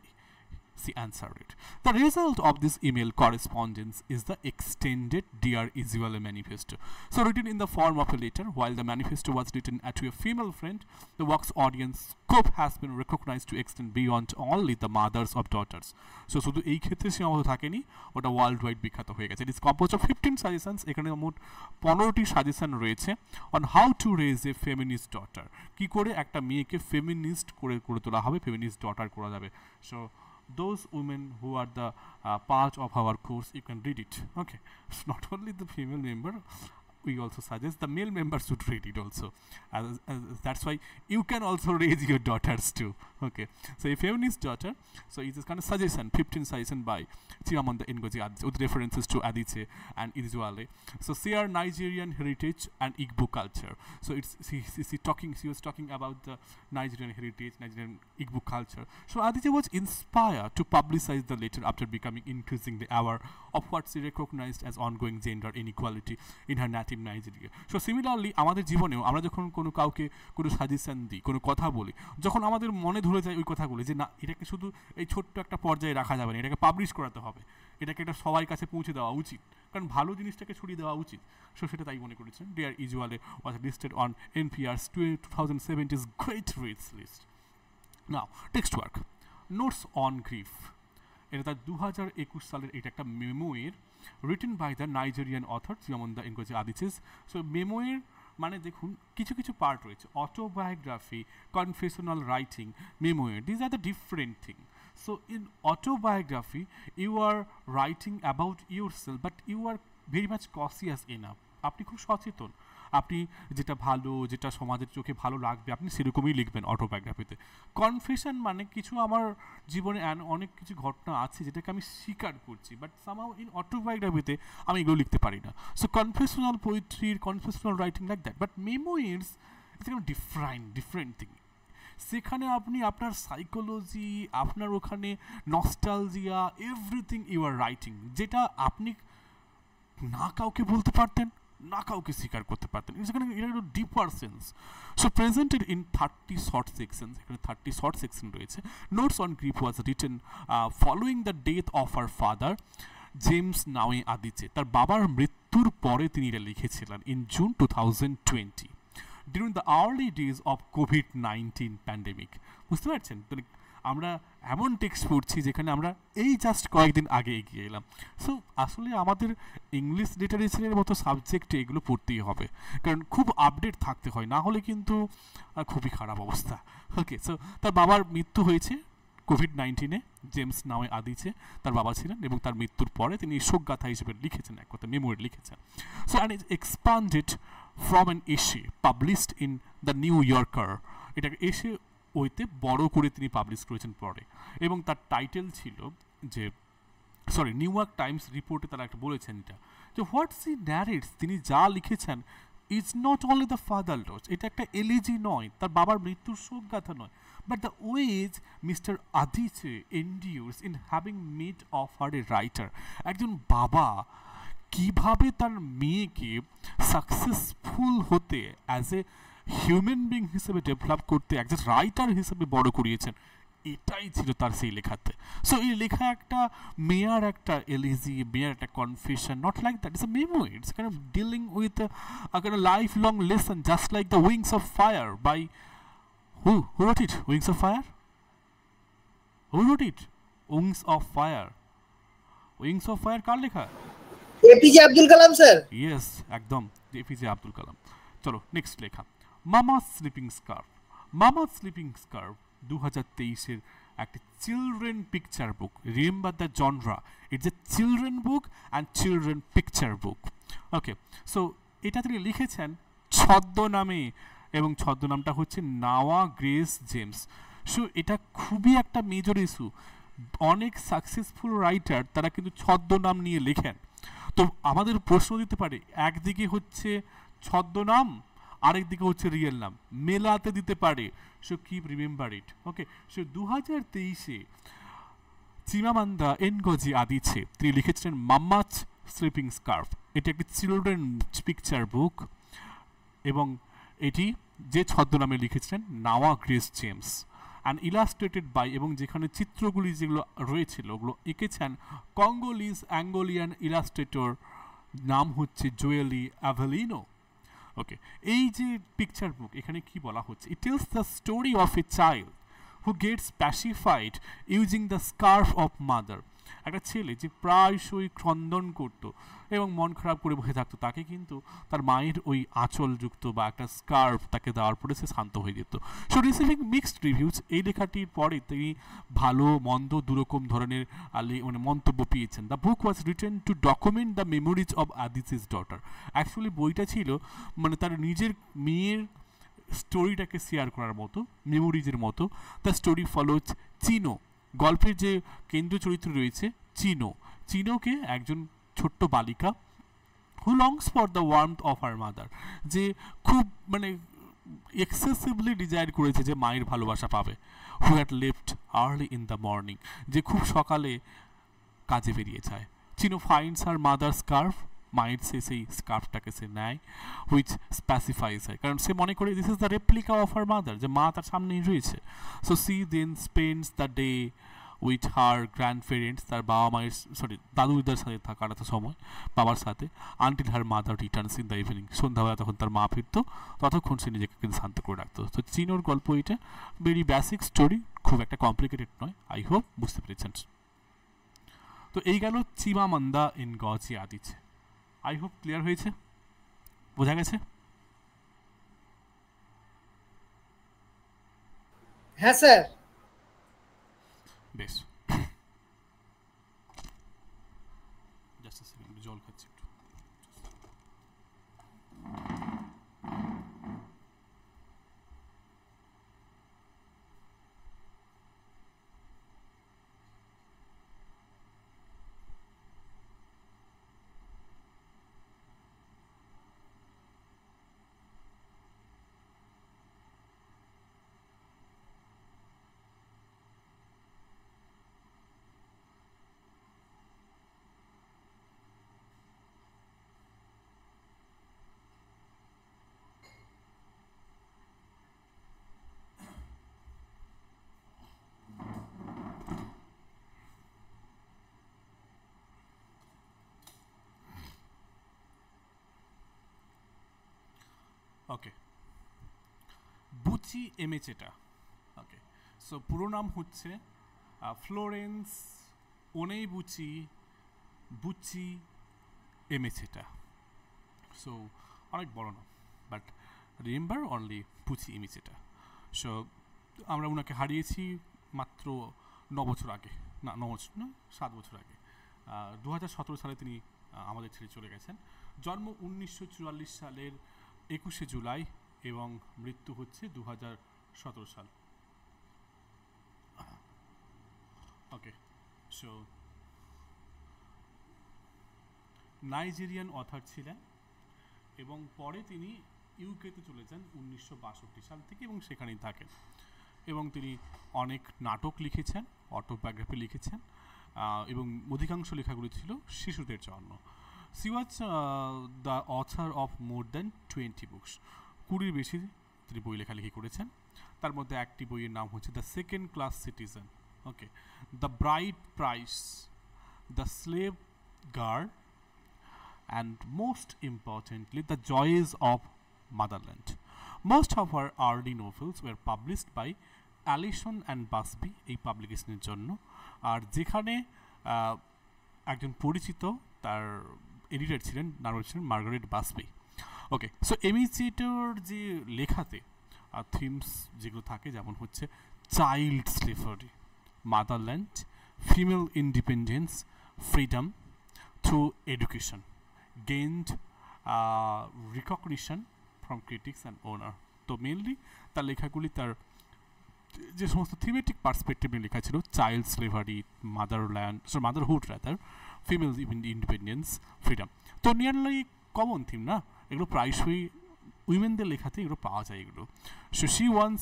she answered. The result of this email correspondence is the extended Dear Isuela manifesto. So written in the form of a letter, while the manifesto was written to a female friend, the work's audience scope has been recognized to extend beyond only the mothers of daughters. So শুধু এই ক্ষেত্রে সীমাবদ্ধ থাকেনি ওটা world wide বিখ্যাত হয়ে গেছে it is compose of fifteen suggestions এখানে মোট পনেরোটি সাজেশন রয়েছে on how to raise a feminist daughter কী করে একটা মেয়েকে ফেমিনিস্ট করে করে তোলা হবে ফেমিনিস্ট করা যাবে so those women who are the uh, part of our course you can read it okay it's not only the female member we also suggest the male members should read it also as, as, that's why you can also raise your daughters too okay so if you have feminist daughter so it is kind of suggestion 15 suggestion by Chimamanda Ngozi Adichie with references to Adichie and Izuale so share Nigerian heritage and Igbo culture so it's she, she, she talking she was talking about the Nigerian heritage Nigerian Igbo culture so Adichie was inspired to publicize the letter after becoming increasingly aware of what she recognized as ongoing gender inequality in her native recognised so similarly আমাদের জীবনেও আমরা যখন কোনো কাউকে কোনো suggestion দিই কোনো কথা বলি যখন আমাদের মনে ধরে যায় ওই কথাগুলো যে না এটাকে শুধু এই ছোট্ট একটা পর্যায়ে রাখা যাবে না এটাকে পাবলিশ করাতে হবে এটাকে একটা সবাই কাছে পৌঁছে দেওয়া উচিত কারণ ভালো জিনিসটাকে ছড়িয়ে দেওয়া উচিত সো সেটা তাই মনে করেছেন dear Ijeawele was listed on NPR two thousand seventies great reads list now text work notes on grief এটা তার দু হাজার একুশ সালের এটা একটা memoir written by the Nigerian author যেমন দ্য ইংরেজি আদিসিস সো মেমোয়ের মানে দেখুন কিছু কিছু পার্ট রয়েছে autobiography confessional writing memoir these are the different thing so in autobiography you are writing about your self but you are very much conscious enough আপনি খুব সচেতন আপনি যেটা ভালো যেটা সমাজের চোখে ভালো লাগবে আপনি সেরকমই লিখবেন অটোবায়োগ্রাফিতে কনফেশন মানে কিছু আমার জীবনে অনেক কিছু ঘটনা আছে যেটাকে আমি স্বীকার করছি বাট সামাও ইন অটোবায়োগ্রাফিতে আমি এগুলো লিখতে পারি না সো কনফেশনাল পোয়েট্রির confessional writing like that but memoirs it's different different thing সেখানে আপনি আপনার সাইকোলজি আপনার ওখানে nostalgia everything you are writing যেটা আপনি না কাউকে বলতে পারতেন নাকাউকে স্বীকার করতে পারতেন এখানে এটা একটু deeper sense so presented in thirty short section এখানে থার্টি শর্ট সেকশন রয়েছে notes on grief was written following the death of her father James Nwoye Adichie তার বাবার মৃত্যুর পরে তিনি এটা লিখেছিলেন in June two thousand twenty during the early days of COVID nineteen pandemic বুঝতে পারছেন মানে আমরা এমন টেক্সট পড়ছি যেখানে আমরা এই জাস্ট কয়েকদিন আগে এগিয়ে এলাম সো আসলে আমাদের ইংলিশ লিটারেচারের মতো সাবজেক্টে এগুলো পড়তেই হবে কারণ খুব আপডেট থাকতে হয় না হলে কিন্তু খুবই খারাপ অবস্থা ওকে সো তার বাবার মৃত্যু হয়েছে কোভিড নাইন্টিনে জেমস নামে আদিছে তার বাবা ছিলেন এবং তার মৃত্যুর পরে তিনি শোকগাথা হিসেবে লিখেছেন এক কথা মেমোরি লিখেছেন so and is expanded from an essay published in the New Yorker এটা এসে ওইতে বড় করে তিনি পাবলিশ করেছেন পরে এবং তার টাইটেল ছিল যে সরি নিউ ইয়র্ক টাইমস রিপোর্টে তারা একটা বলেছেন এটা যে হোয়াটস ই ন্যারেটস তিনি যা লিখেছেন is not only the father loss এটা একটা এলিজি নয় তার বাবার মৃত্যুর শোকগাথা নয় but the ways Mr Adichie endures in having made of her a writer একজন বাবা কিভাবে তার মেয়েকে সাকসেসফুল হতে অ্যাজ এ হিউম্যান বিং হিসেবে ডেভেলপ করতে একজন রাইটার হিসেবে বড় করিয়েছেন এটাই ছিল তার সেই লেখাতে সো এই লেখা একটা মেয়ার একটা এলিজি মেয়ার একটা confusion not like that is a memo it's can dealing with can life long lesson just like the wings of fire by who who wrote it wings of fire who wrote it wings of fire wings of fire কার লেখা APJ Abdul Kalam sir yes একদম APJ Abdul Kalam চলো next লেখা মামাস sleeping স্কার মামাস sleeping স্কার দু হাজার তেইশের একটি children picture book remember the genre it's a children book and children picture book okay so এটা তিনি লিখেছেন ছদ্মনামে এবং ছদ্মনামটা হচ্ছে নাওয়া গ্রেস জেমস সো এটা খুবই একটা মেজর ইস্যু অনেক সাকসেসফুল রাইটার তারা কিন্তু ছদ্মনাম নিয়ে লেখেন তো আমাদের প্রশ্ন দিতে পারে একদিকে হচ্ছে ছদ্মনাম আরেক দিকে হচ্ছে রিয়েল নাম মেলাতে দিতে পারে so keep remember it okay so দু হাজার তেইশে চিমামান্দা এনগজি আদিছে তিনি লিখেছিলেন মাম্মাচ স্লিপিং স্কার্ফ এটি একটি চিলড্রেন পিকচার বুক এবং এটি যে ছদ্মনামে লিখেছিলেন Nwa Grace James and illustrated by এবং যেখানে চিত্রগুলি যেগুলো রয়েছিল ওগুলো এঁকেছেন কঙ্গোলিজ অ্যাঙ্গোলিয়ান ইলাস্ট্রেটর নাম হচ্ছে জুয়েলি অ্যাভেলিনো ওকে এই যে পিকচার বুক এখানে কি বলা হচ্ছে it is the story of a child who gets pacified using the scarf of mother একটা ছেলে যে প্রায়শই ক্রন্দন করতো এবং মন খারাপ করে বসে থাকতো তাকে কিন্তু তার মায়ের ওই আঁচলযুক্ত বা একটা স্কার্ফ তাকে দেওয়ার পরে সে শান্ত হয়ে যেত সো রিসিভিং মিক্সড রিভিউজ এই লেখাটির পরে তিনি ভালো মন্দ দুরকম ধরনের মানে মন্তব্য পেয়েছেন the book was written to document the memories of Adichie's daughter actually বইটা ছিল মানে তার নিজের মেয়ের স্টোরিটাকে শেয়ার করার মতো মেমোরিজের মতো দ্য স্টোরি ফলোজ চিনো গল্পের যে কেন্দ্র চরিত্র রয়েছে চিনো চিনোকে একজন ছোট্ট বালিকা who longs for the warm of her mother যে খুব মানে এক্সেসিভলি ডিজায়ার করেছে যে মায়ের ভালোবাসা পাবে who had left early in the morning যে খুব সকালে কাজে বেরিয়ে যায় চিনো ফাইন্স আর মাদার স্কার্ফ মায়ের সে সেই স্কার্ফটাকে সে নেয় হুইচ স্প্যাসিফাইস হয় কারণ সে মনে করে this is the replica of her mother যে মা তার সামনেই রয়েছে so she then spends the day with her grandparents তার বাবা মায়ের সরি দাদু দিদার সাথে একটা সময় বাবার সাথে until her mother returns in the evening সন্ধ্যাবেলা তখন তার মা ফিরতো ততক্ষণ সে নিজেকে কিন্তু শান্ত করে রাখতো তো চিনোর গল্প এটা ভেরি বেসিক স্টোরি খুব একটা কমপ্লিকেটেড নয় আই হোপ বুঝতে পেরেছেন তো এই গেল চিমা মন্দা ইন গজি আদিছে আই হোপ ক্লিয়ার হয়েছে বোঝা গেছে হ্যাঁ sir Beso. Okay Buchi Emecheta okay so পুরো নাম হচ্ছে ফ্লোরেন্স ওনেই বুচি বুচি এমেচেটা সো অনেক বড় নাম but remember only Buchi Emecheta so আমরা ওনাকে হারিয়েছি মাত্র ন বছর আগে না ন বছর না সাত বছর আগে দু সালে তিনি আমাদের ছেড়ে চলে গেছেন জন্ম উনিশশো সালের একুশে জুলাই এবং মৃত্যু হচ্ছে দু সাল ওকে সো নাইজেরিয়ান অথার ছিলেন এবং পরে তিনি ইউকেতে চলে যান উনিশশো সাল থেকে এবং সেখানেই থাকেন এবং তিনি অনেক নাটক লিখেছেন অটোবায়োগ্রাফি লিখেছেন এবং অধিকাংশ লেখাগুলি ছিল শিশুদের জন্য she was the author of more than twenty books কুড়ির বেশি তিনি বই লেখালেখি করেছেন তার মধ্যে একটি বইয়ের নাম হচ্ছে the second class citizen okay the bride price the slave girl and most importantly the joys of motherland most of her early novels were published by Allison and Busby এই পাবলিকেশনের জন্য আর যেখানে একজন পরিচিত তার এডিটর ছিলেন নাম ছিলেন মার্গারেট বাসবি ওকে সো এমিসিটোর যে লেখাতে থিমস যেগুলো থাকে যেমন হচ্ছে child slavery motherland female independence freedom through education gained recognition from critics and ওনার তো মেনলি তার লেখাগুলি তার যে সমস্ত থিমেটিক পার্সপেক্টিভে লেখা ছিল child slavery motherland motherhood rather female independence freedom তো নিয়ারলি কমন থিম না এগুলো প্রায়শই উইমেনদের লেখাতে এগুলো পাওয়া যায় এগুলো so she once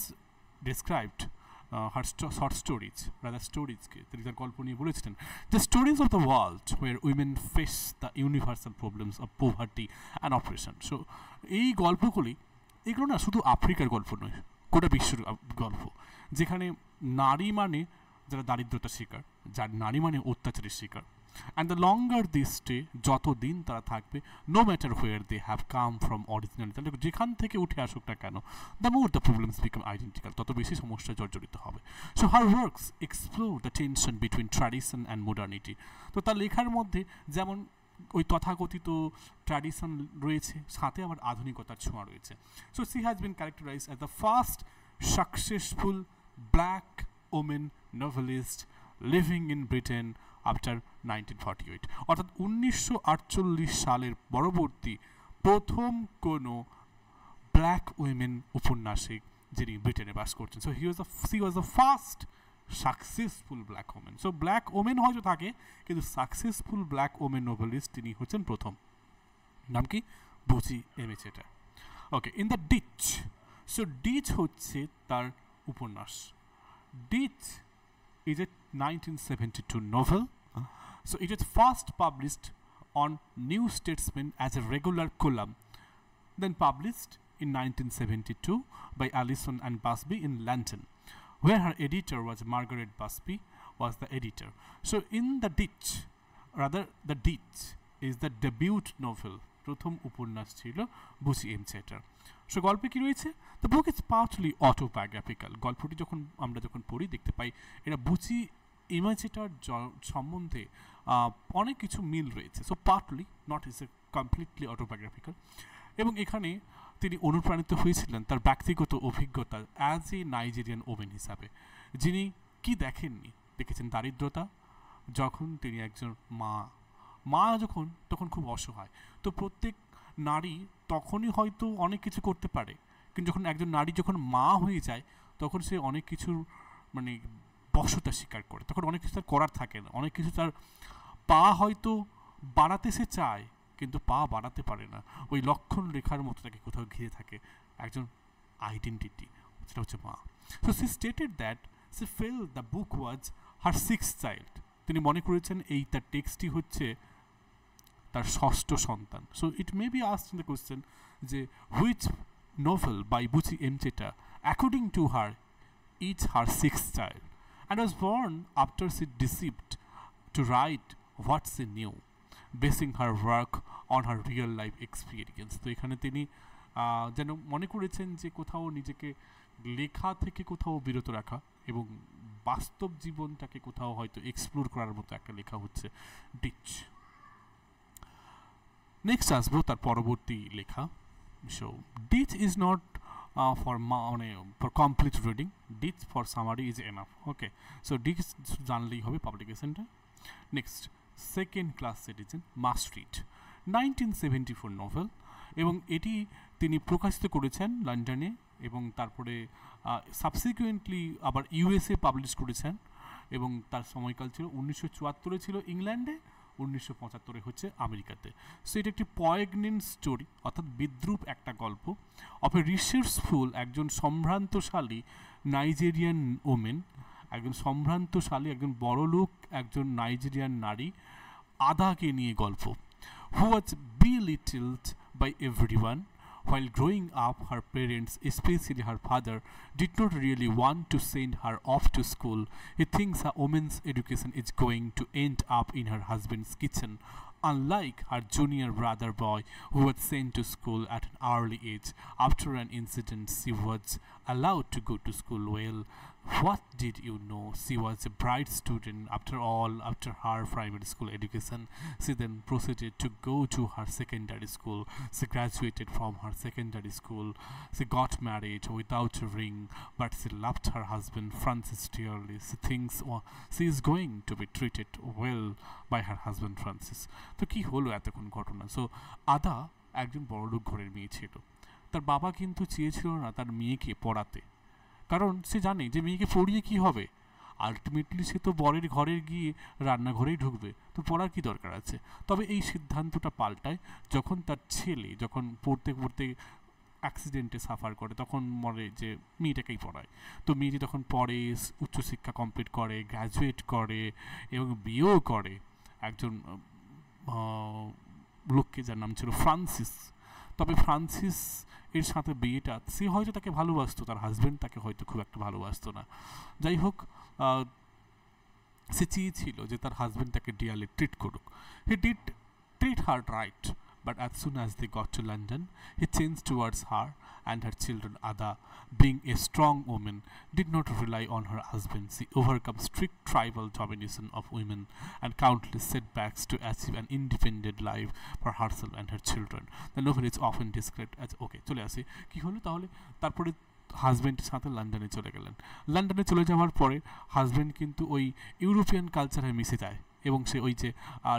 described her short stories rather স্টোরিজকে তিনি তার গল্প নিয়ে বলেছিলেন the stories of the world where women face the universal problems of poverty and oppression so এই গল্পগুলি এগুলো না শুধু আফ্রিকার গল্প নয় গোটা বিশ্বের গল্প যেখানে নারী মানে যারা দারিদ্রতার শিকার যার নারী মানে অত্যাচারের শিকার and the longer they stay যত দিন তারা থাকবে no matter where they have come from original তাহলে যেখান থেকে উঠে আসুক না কেন the more the problems become identical তত বেশি সমস্যা জর্জরিত হবে so her works explore the tension between tradition and modernity তো তার লেখার মধ্যে যেমন ওই তথাকথিত ট্র্যাডিশন রয়েছে সাথে আবার আধুনিকতার ছোঁয়া রয়েছে so she has been characterise as the first successful black women novelist living in Britain after nineteen forty eight অর্থাৎ উনিশশো আটচল্লিশ সালের পরবর্তী প্রথম কোনো ব্ল্যাক উইমেন উপন্যাসিক যিনি ব্রিটেনে বাস করছেন so he was the she was the first successful black women so black women হয়তো থাকে কিন্তু সাকসেসফুল ব্ল্যাক ওমেন নোভেলিস্ট তিনি হচ্ছেন প্রথম নাম কি বুঝি এমেছে এটা okay in the ditch so ditch হচ্ছে তার উপন্যাস ditch is a 1972 novel. So it is first published on New Statesman as a regular column, then published in 1972 by Allison and Busby in London, where her editor was Margaret Busby, was the editor. So in The Ditch, rather The Ditch is the debut novel প্রথম উপন্যাস ছিল বুসি M সেটার so গল্পে কি রয়েছে the book is partly autobiographical গল্পটি যখন আমরা যখন পড়ি দেখতে পাই এটা বুচি ইমাজিটার সম্বন্ধে অনেক কিছু মিল রয়েছে so partly not is a completely autobiographical এবং এখানে তিনি অনুপ্রাণিত হয়েছিলেন তার ব্যক্তিগত অভিজ্ঞতা অ্যাজ এ নাইজেরিয়ান ওমেন হিসাবে যিনি কি দেখেননি দেখেছেন দারিদ্রতা যখন তিনি একজন মা মা যখন তখন খুব অসহায় তো প্রত্যেক নারী তখনই হয়তো অনেক কিছু করতে পারে কিন্তু যখন একজন নারী যখন মা হয়ে যায় তখন সে অনেক কিছুর মানে বশ্যতা স্বীকার করে তখন অনেক কিছু তার করার থাকে না অনেক কিছু তার পা হয়তো বাড়াতে সে চায় কিন্তু পা বাড়াতে পারে না ওই লক্ষণ রেখার মতো তাকে কোথাও ঘিরে থাকে একজন আইডেন্টিটি সেটা হচ্ছে মা so she stated that she felt the book was her six child তিনি মনে করেছেন এই তার টেক্সটটি হচ্ছে তার ষষ্ঠ সন্তান so it may be us in the question যে which novel by Buchi Emecheta according to her it's her six child and was born after she deceived to write what she knew, basing her work on her real life experience. তো এখানে তিনি যেন মনে করেছেন যে কোথাও নিজেকে লেখা থেকে কোথাও বিরত রাখা এবং বাস্তব জীবনটাকে কোথাও হয়তো এক্সপ্লোর করার মতো একটা লেখা হচ্ছে ডিচ নেক্সট আসবো তার পরবর্তী লেখা so ditch is not uh, for মানে for complete reading this for summary is enough okay so this জানলেই হবে পাবলিকেশনটা নেক্সট সেকেন্ড ক্লাস সিটিজেন মাস্ট্রিট নাইনটিন সেভেন্টি ফোর নোভেল এবং এটি তিনি প্রকাশিত করেছেন লন্ডনে এবং তারপরে সাবসিকুয়েন্টলি আবার ইউএসএ পাবলিশ করেছেন এবং তার সময়কাল ছিল উনিশশো চুয়াত্তরে ছিল ইংল্যান্ডে উনিশশো পঁচাত্তরে হচ্ছে আমেরিকাতে সো এটা একটি পয়েগনেন স্টোরি অর্থাৎ বিদ্রুপ একটা গল্প অফ এ রিসোর্সফুল একজন সম্ভ্রান্তশালী নাইজেরিয়ান ওমেন একজন সম্ভ্রান্তশালী একজন লোক একজন নাইজেরিয়ান নারী আদাকে নিয়ে গল্প who was belittled by everyone While growing up, her parents, especially her father, did not really want to send her off to school. He thinks a woman's education is going to end up in her husband's kitchen, unlike her junior brother boy who was sent to school at an early age. After an incident, she was allowed to go to school well. What did you know? She was a bright student. After all, after her primary school education, she then proceeded to go to her secondary school. She graduated from her secondary school. She got married without a ring, but she loved her husband Francis dearly. She thinks well, she is going to be treated well by her husband Francis. তো কি হলো এতক্ষণ ঘটনা so আদা একজন বড়লোক ঘরের মেয়ে ছিল তার বাবা কিন্তু চেয়েছিল না তার মেয়েকে পড়াতে কারণ সে জানে যে মেয়েকে পড়িয়ে কি হবে আলটিমেটলি সে তো বরের ঘরে গিয়ে রান্নাঘরেই ঢুকবে তো পড়ার কি দরকার আছে তবে এই সিদ্ধান্তটা পাল্টায় যখন তার ছেলে যখন পড়তে পড়তে অ্যাক্সিডেন্টে সাফার করে তখন মনে যে মেয়েটাকেই পড়ায় তো মেয়েটি তখন পড়ে উচ্চশিক্ষা কমপ্লিট করে গ্র্যাজুয়েট করে এবং বিয়েও করে একজন লোককে যার নাম ছিল ফ্রান্সিস তবে ফ্রান্সিস এর সাথে বিয়েটা সে হয়তো তাকে ভালোবাসতো তার হাজব্যান্ড তাকে হয়তো খুব একটা ভালোবাসতো না যাই হোক সে চেয়েছিল যে তার হাজব্যান্ড তাকে ডিয়ালে ট্রিট করুক he did treat her right but as soon as they got to London he change towards her and her children Ada, being a strong woman, did not rely on her husband. She overcame strict tribal domination of women and countless setbacks to achieve an independent life for herself and her children. The novel is often described as okay, so চলে আসি কি হলো তাহলে তারপরে হাজব্যান্ডের সাথে লন্ডনে চলে গেলেন লন্ডনে চলে যাওয়ার পরে হাজব্যান্ড কিন্তু ওই ইউরোপিয়ান কালচারে মিশে যায় এবং সে ওই যে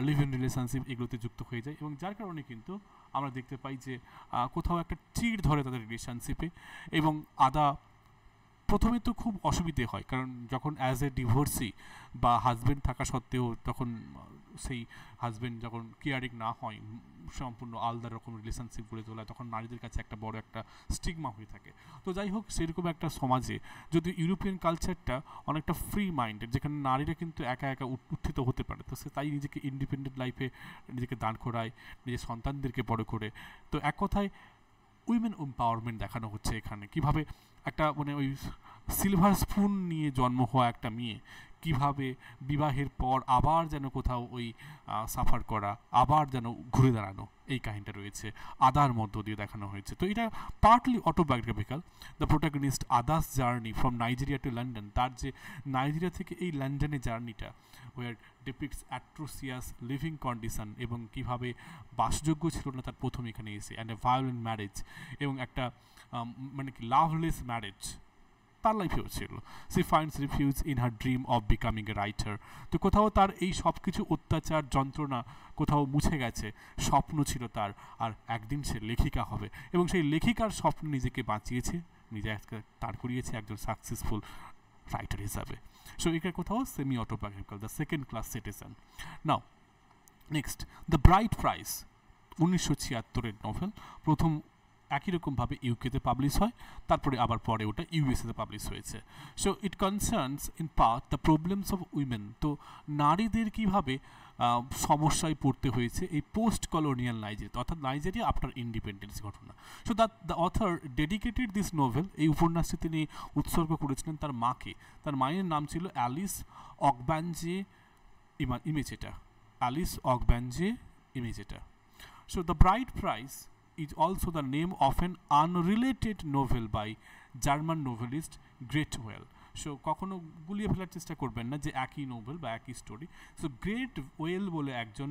লিভ ইন রিলেশনশিপ এগুলোতে যুক্ত হয়ে যায় এবং যার কারণে কিন্তু আমরা দেখতে পাই যে কোথাও একটা চিড় ধরে তাদের রিলেশনশিপে এবং আদা প্রথমে তো খুব অসুবিধে হয় কারণ যখন অ্যাজ এ ডিভোর্সি বা হাজব্যান্ড থাকা সত্ত্বেও তখন সেই হাজব্যান্ড যখন কেয়ারিং না হয় সম্পূর্ণ আলাদা রকম রিলেশনশিপ গড়ে তোলা তখন নারীদের কাছে একটা বড় একটা স্টিগমা হয়ে থাকে তো যাই হোক সেরকম একটা সমাজে যদি ইউরোপিয়ান কালচারটা অনেকটা ফ্রি মাইন্ডের যেখানে নারীরা কিন্তু একা একা উত্থিত হতে পারে তো সে তাই নিজেকে ইন্ডিপেন্ডেন্ট লাইফে নিজেকে দাঁড় করায় নিজের সন্তানদেরকে বড় করে তো এক কথায় উইমেন এম্পাওয়ারমেন্ট দেখানো হচ্ছে এখানে কিভাবে একটা মানে ওই সিলভার স্পুন নিয়ে জন্ম হওয়া একটা মেয়ে কিভাবে বিবাহের পর আবার যেন কোথাও ওই সাফার করা আবার যেন ঘুরে দাঁড়ানো এই কাহিনীটা রয়েছে আদার মধ্য দিয়ে দেখানো হয়েছে তো এটা partly autobiographical the protagonist Adah's journey from Nigeria to London তার যে নাইজেরিয়া থেকে এই লন্ডনে জার্নিটা was depicts atrocious living condition এবং কিভাবে বাসযোগ্য ছিল না তার প্রথম এখানে এসে অ্যান্ড এ ভায়োলেন্ট ম্যারেজ এবং একটা Um, মানে কি লাভলেস ম্যারেজ তার লাইফেও ছিল she finds refuge in her dream of becoming a writer তো কোথাও তার এই সব কিছু অত্যাচার যন্ত্রণা কোথাও মুছে গেছে স্বপ্ন ছিল তার আর একদিন সে লেখিকা হবে এবং সেই লেখিকার স্বপ্ন নিজেকে বাঁচিয়েছে নিজে তার করিয়েছে একজন সাকসেসফুল রাইটার হিসাবে সো এটা কোথাও semi autobiographical the second class citizen now next the bride price উনিশশো ছিয়াত্তরের নভেল প্রথম একই রকমভাবে ইউকেতে পাবলিশ হয় তারপরে আবার পরে ওটা ইউএসএতে পাবলিশ হয়েছে so it concerns in part the problems of women তো নারীদের কিভাবে সমস্যায় পড়তে হয়েছে এই পোস্ট কলোনিয়াল নাইজেরিয়া অর্থাৎ নাইজেরিয়া আফটার ইন্ডিপেন্ডেন্স ঘটনা so that the author dedicated this novel এই উপন্যাসটি তিনি উৎসর্গ করেছিলেন তার মাকে তার মায়ের নাম ছিল Alice Ogbanje Emecheta Alice Ogbanje Emecheta so the bride price is is the name of an unrelated novel by German novelist Grete Weil so কখনো গুলিয়ে ফেলার চেষ্টা করবেন না যে একই নোভেল বা একই স্টোরি সো গ্রেট ওয়েল বলে একজন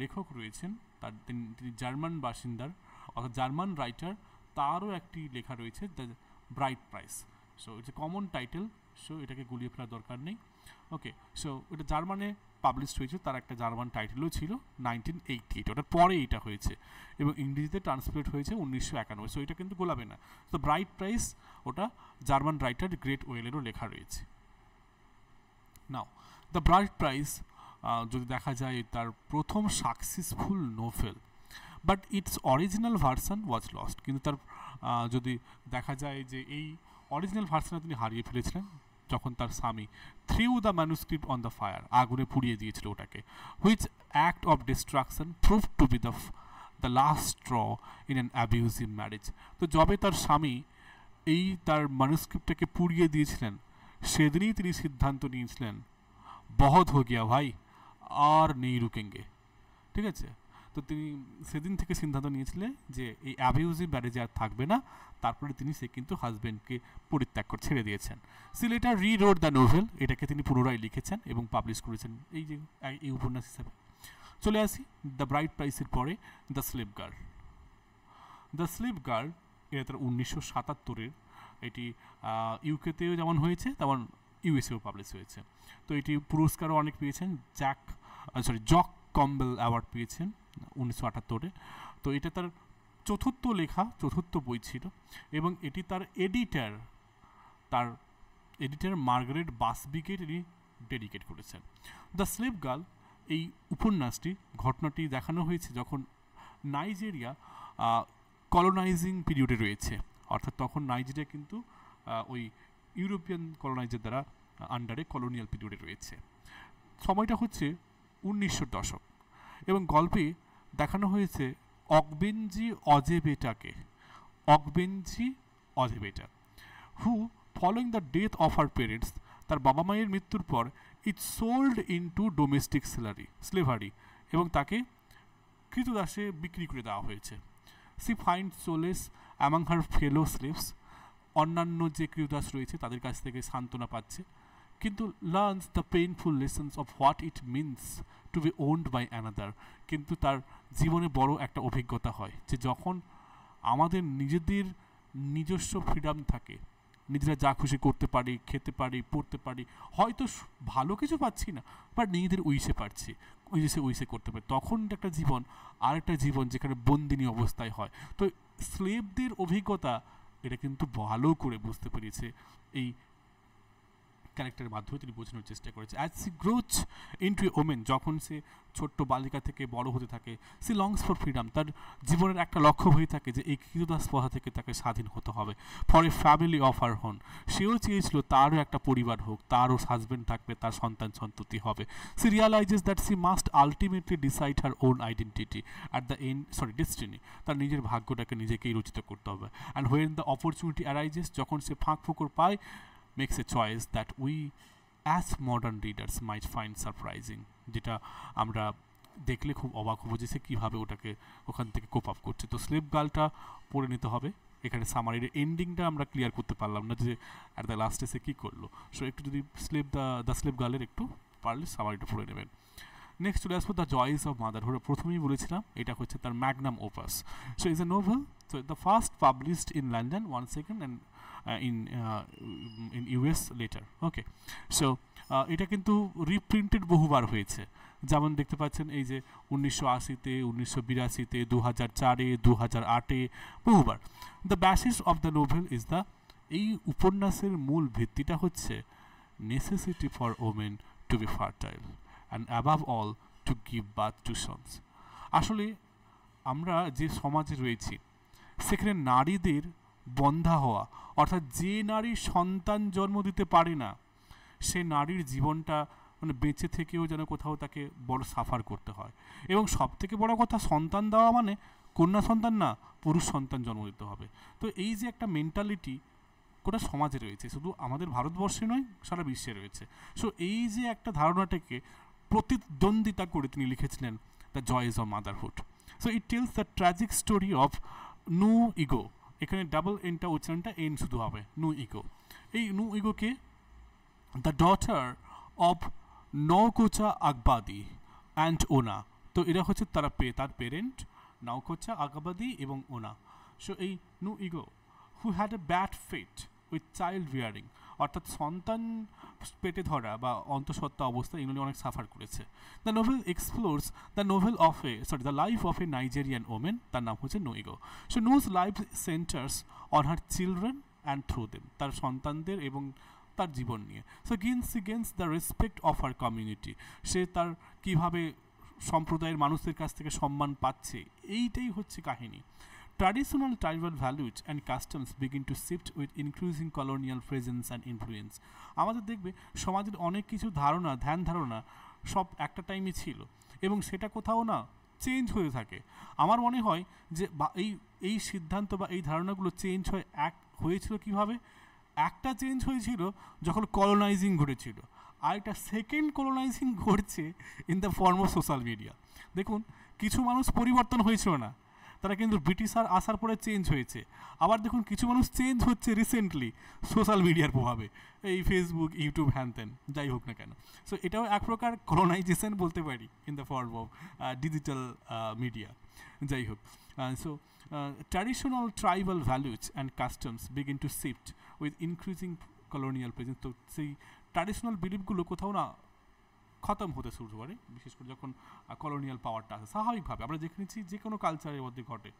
লেখক রয়েছেন তার তিনি জার্মান বাসিন্দার অর্থাৎ জার্মান রাইটার তারও একটি লেখা রয়েছে the bride price so it's a common title so এটাকে গুলিয়ে ফেলার দরকার নেই ওকে সো ওটা জার্মানে পাবলিশ হয়েছে তার একটা জার্মান টাইটেলও ছিল নাইনটিন এইটি এইট ওটার পরে এটা হয়েছে এবং ইংরেজিতে ট্রান্সলেট হয়েছে উনিশশো একানব্বই সো এটা কিন্তু গোলাবে না তো ব্রাইট প্রাইস ওটা জার্মান রাইটার গ্রেট ওয়েলেরও লেখা রয়েছে নাও দ্য ব্রাইট প্রাইস যদি দেখা যায় তার প্রথম successful novel but it's original version was lost কিন্তু তার যদি দেখা যায় যে এই অরিজিনাল ভার্সনে তিনি হারিয়ে ফেলেছিলেন যখন তার স্বামী threw the manuscript on the fire আগুনে পুড়িয়ে দিয়েছিল ওটাকে which act of destruction prove to be the the last straw in an abusive marriage তো যবে তার স্বামী এই তার ম্যানুস্ক্রিপ্টটাকে পুড়িয়ে দিয়েছিলেন সেদিনই তিনি সিদ্ধান্ত নিয়েছিলেন বহৎ হো গিয়া ভাই আর নেই রুকেঙ্গে ঠিক আছে তো তিনি সেদিন থেকে সিদ্ধান্ত নিয়েছিলেন যে এই অ্যাবিউজিভ ম্যারেজ আর থাকবে না তারপরে তিনি সে কিন্তু হাজব্যান্ডকে পরিত্যাগ করে ছেড়ে দিয়েছেন সিলেটার রি রোড দ্য নোভেল এটাকে তিনি পুনরায় লিখেছেন এবং পাবলিশ করেছেন এই যে এই উপন্যাস হিসাবে চলে আসি দ্য ব্রাইট প্রাইসের পরে the slave girl the slave girl এটা তার উনিশশো সাতাত্তরের এটি ইউকেতেও যেমন হয়েছে তেমন ইউএসএও পাবলিশ হয়েছে তো এটি পুরস্কারও অনেক পেয়েছেন Jack sorry Jock Campbell award পেয়েছেন উনিশশো আটাত্তরে তো এটা তার চতুর্থ লেখা চতুর্থ বই ছিল এবং এটি তার এডিটার তার এডিটার মার্গারেট বাসবিকে তিনি ডেডিকেট করেছেন দ্য স্লিপ গার্ল এই উপন্যাসটি ঘটনাটি দেখানো হয়েছে যখন নাইজেরিয়া কলোনাইজিং পিরিয়ডে রয়েছে অর্থাৎ তখন নাইজেরিয়া কিন্তু ওই ইউরোপিয়ান কলোনাইজার দ্বারা আন্ডারে কলোনিয়াল পিরিয়ডে রয়েছে সময়টা হচ্ছে উনিশশো দশক এবং গল্পে দেখানো হয়েছে অকবেনজি অজেবেটাকে Ogbanje Ojebeta who following the death of her parents তার বাবা মায়ের মৃত্যুর পর it sold to domestic salary slavery এবং তাকে কৃতদাসে বিক্রি করে দেওয়া হয়েছে she find solace among her fellow slaves অন্যান্য যে কৃতদাস রয়েছে তাদের কাছ থেকে সান্ত্বনা পাচ্ছে কিন্তু learns the painful lessons of what it means to be owned by another কিন্তু তার জীবনে বড় একটা অভিজ্ঞতা হয় যে যখন আমাদের নিজেদের নিজস্ব ফ্রিডম থাকে নিজেরা যা খুশি করতে পারি খেতে পারি পড়তে পারি হয়তো ভালো কিছু পাচ্ছি না বাট নিজেদের উইসে পারছি উইসে উইসে করতে পারি তখন একটা জীবন আরেকটা জীবন যেখানে বন্দিনী অবস্থায় হয় তো স্লেবদের অভিজ্ঞতা এটা কিন্তু ভালো করে বুঝতে পেরেছে এই ক্যারেক্টারের মাধ্যমে তিনি বোঝানোর চেষ্টা করেছে as she grows into women যখন সে ছোট্ট বালিকা থেকে বড় হতে থাকে সে লংস ফর ফ্রিডম তার জীবনের একটা লক্ষ্য হয়ে থাকে যে এই পথা থেকে তাকে স্বাধীন হতে হবে for a family of her own সেও চেয়েছিল তারও একটা পরিবার হোক তারও হাজব্যান্ড থাকবে তার সন্তান সন্ততি হবে she realises that she must ultimately decide her own identity at the end sorry destiny তার নিজের ভাগ্যটাকে নিজেকেই রচিত করতে হবে and when the opportunity arises যখন সে ফাঁক ফুকুর পায় makes a choice that we as modern readers might find surprising যেটা আমরা দেখলে খুব অবাক হবো যে সে কীভাবে ওটাকে ওখান থেকে কোপ আপ করছে তো স্লিপ গার্লটা পড়ে নিতে হবে এখানে সামারির এন্ডিংটা আমরা ক্লিয়ার করতে পারলাম না যে অ্যাট দ্য লাস্টে সে কী করলো সো একটু যদি স্লিপ দ্য দ্য স্লিপ গার্লের একটু পারলে সামারিটা পড়ে নেবেন নেক্সট চলে আসবো দ্য জয়েস অফ মাদারহুড প্রথমেই বলেছিলাম এটা হচ্ছে তার magnum opus so is a novel so the first published in London one second and Uh, in, uh, in US later okay so এটা কিন্তু রিপ্রিন্টেড বহুবার হয়েছে যেমন দেখতে পাচ্ছেন এই যে উনিশশো আশিতে উনিশশো বিরাশিতে দু হাজার চারে দু হাজার আটে বহুবার the basis of the novel is the এই উপন্যাসের মূল ভিত্তিটা হচ্ছে necessity for women to be fertile and above all to give birth to sons আসলে আমরা যে সমাজে রয়েছি সেখানে নারীদের বন্ধা হওয়া অর্থাৎ যে নারী সন্তান জন্ম দিতে পারে না সে নারীর জীবনটা মানে বেঁচে থেকেও যেন কোথাও তাকে বড় সাফার করতে হয় এবং সবথেকে বড় কথা সন্তান দেওয়া মানে কন্যা সন্তান না পুরুষ সন্তান জন্ম দিতে হবে তো এই যে একটা মেন্টালিটি গোটা সমাজে রয়েছে শুধু আমাদের ভারতবর্ষে নয় সারা বিশ্বে রয়েছে সো এই যে একটা ধারণাটাকে প্রতিদ্বন্দ্বিতা করে তিনি লিখেছিলেন the Joys of Motherhood so it tells the tragic story of Nnu Ego এখানে ডাবল এনটা উচ্চারণটা এন শুধু হবে নু ইগো এই নু ইগোকে the daughter of Nwokocha Agbadi and Ona তো এরা হচ্ছে তারা পে তার পেরেন্ট নৌকোচা আকবাদি এবং ওনা সো এই Nnu Ego who had a bad fit with child rearing অর্থাৎ সন্তান পেটে ধরা বা অন্তঃসত্ত্বা অবস্থা এগুলি অনেক সাফার করেছে the novel explores the novel of a sorry the life of a Nigerian women তার নাম হচ্ছে Nnu Ego so whose life centres on her children and through them তার সন্তানদের এবং তার জীবন নিয়ে so gains gains the respect of her community সে তার কিভাবে সম্প্রদায়ের মানুষদের কাছ থেকে সম্মান পাচ্ছে এইটাই হচ্ছে কাহিনী Traditional tribal values and customs begin to shift with increasing colonial presence and influence. আমাদের দেখবে সমাজের অনেক কিছু ধারণা ধ্যান ধারণা সব একটা টাইমে ছিল এবং সেটা কোথাও না চেঞ্জ হয়ে থাকে আমার মনে হয় যে বা এই এই সিদ্ধান্ত বা এই ধারণাগুলো চেঞ্জ হয় এক হয়েছিল কিভাবে একটা চেঞ্জ হয়েছিল যখন কলোনাইজিং ঘটেছিল আর একটা সেকেন্ড কলোনাইজিং ঘটছে in the form of social media দেখুন কিছু মানুষ পরিবর্তন হয়েছিল না তারা কিন্তু ব্রিটিশ আর আসার পরে চেঞ্জ হয়েছে আবার দেখুন কিছু মানুষ চেঞ্জ হচ্ছে রিসেন্টলি সোশ্যাল মিডিয়ার প্রভাবে এই ফেসবুক ইউটিউব হ্যান ত্যান যাই হোক না কেন সো এটাও এক প্রকার কলোনাইজেশন বলতে পারি in the form of digital media যাই হোক so traditional tribal values and customs begin to shift with increasing colonial presence তো সেই ট্র্যাডিশনাল বিলিফগুলো কোথাও না খতম হতে শুরু করে বিশেষ করে যখন কলোনিয়াল পাওয়ারটা আছে স্বাভাবিকভাবে আমরা দেখে নিচ্ছি যে কোনো কালচারের মধ্যে ঘটে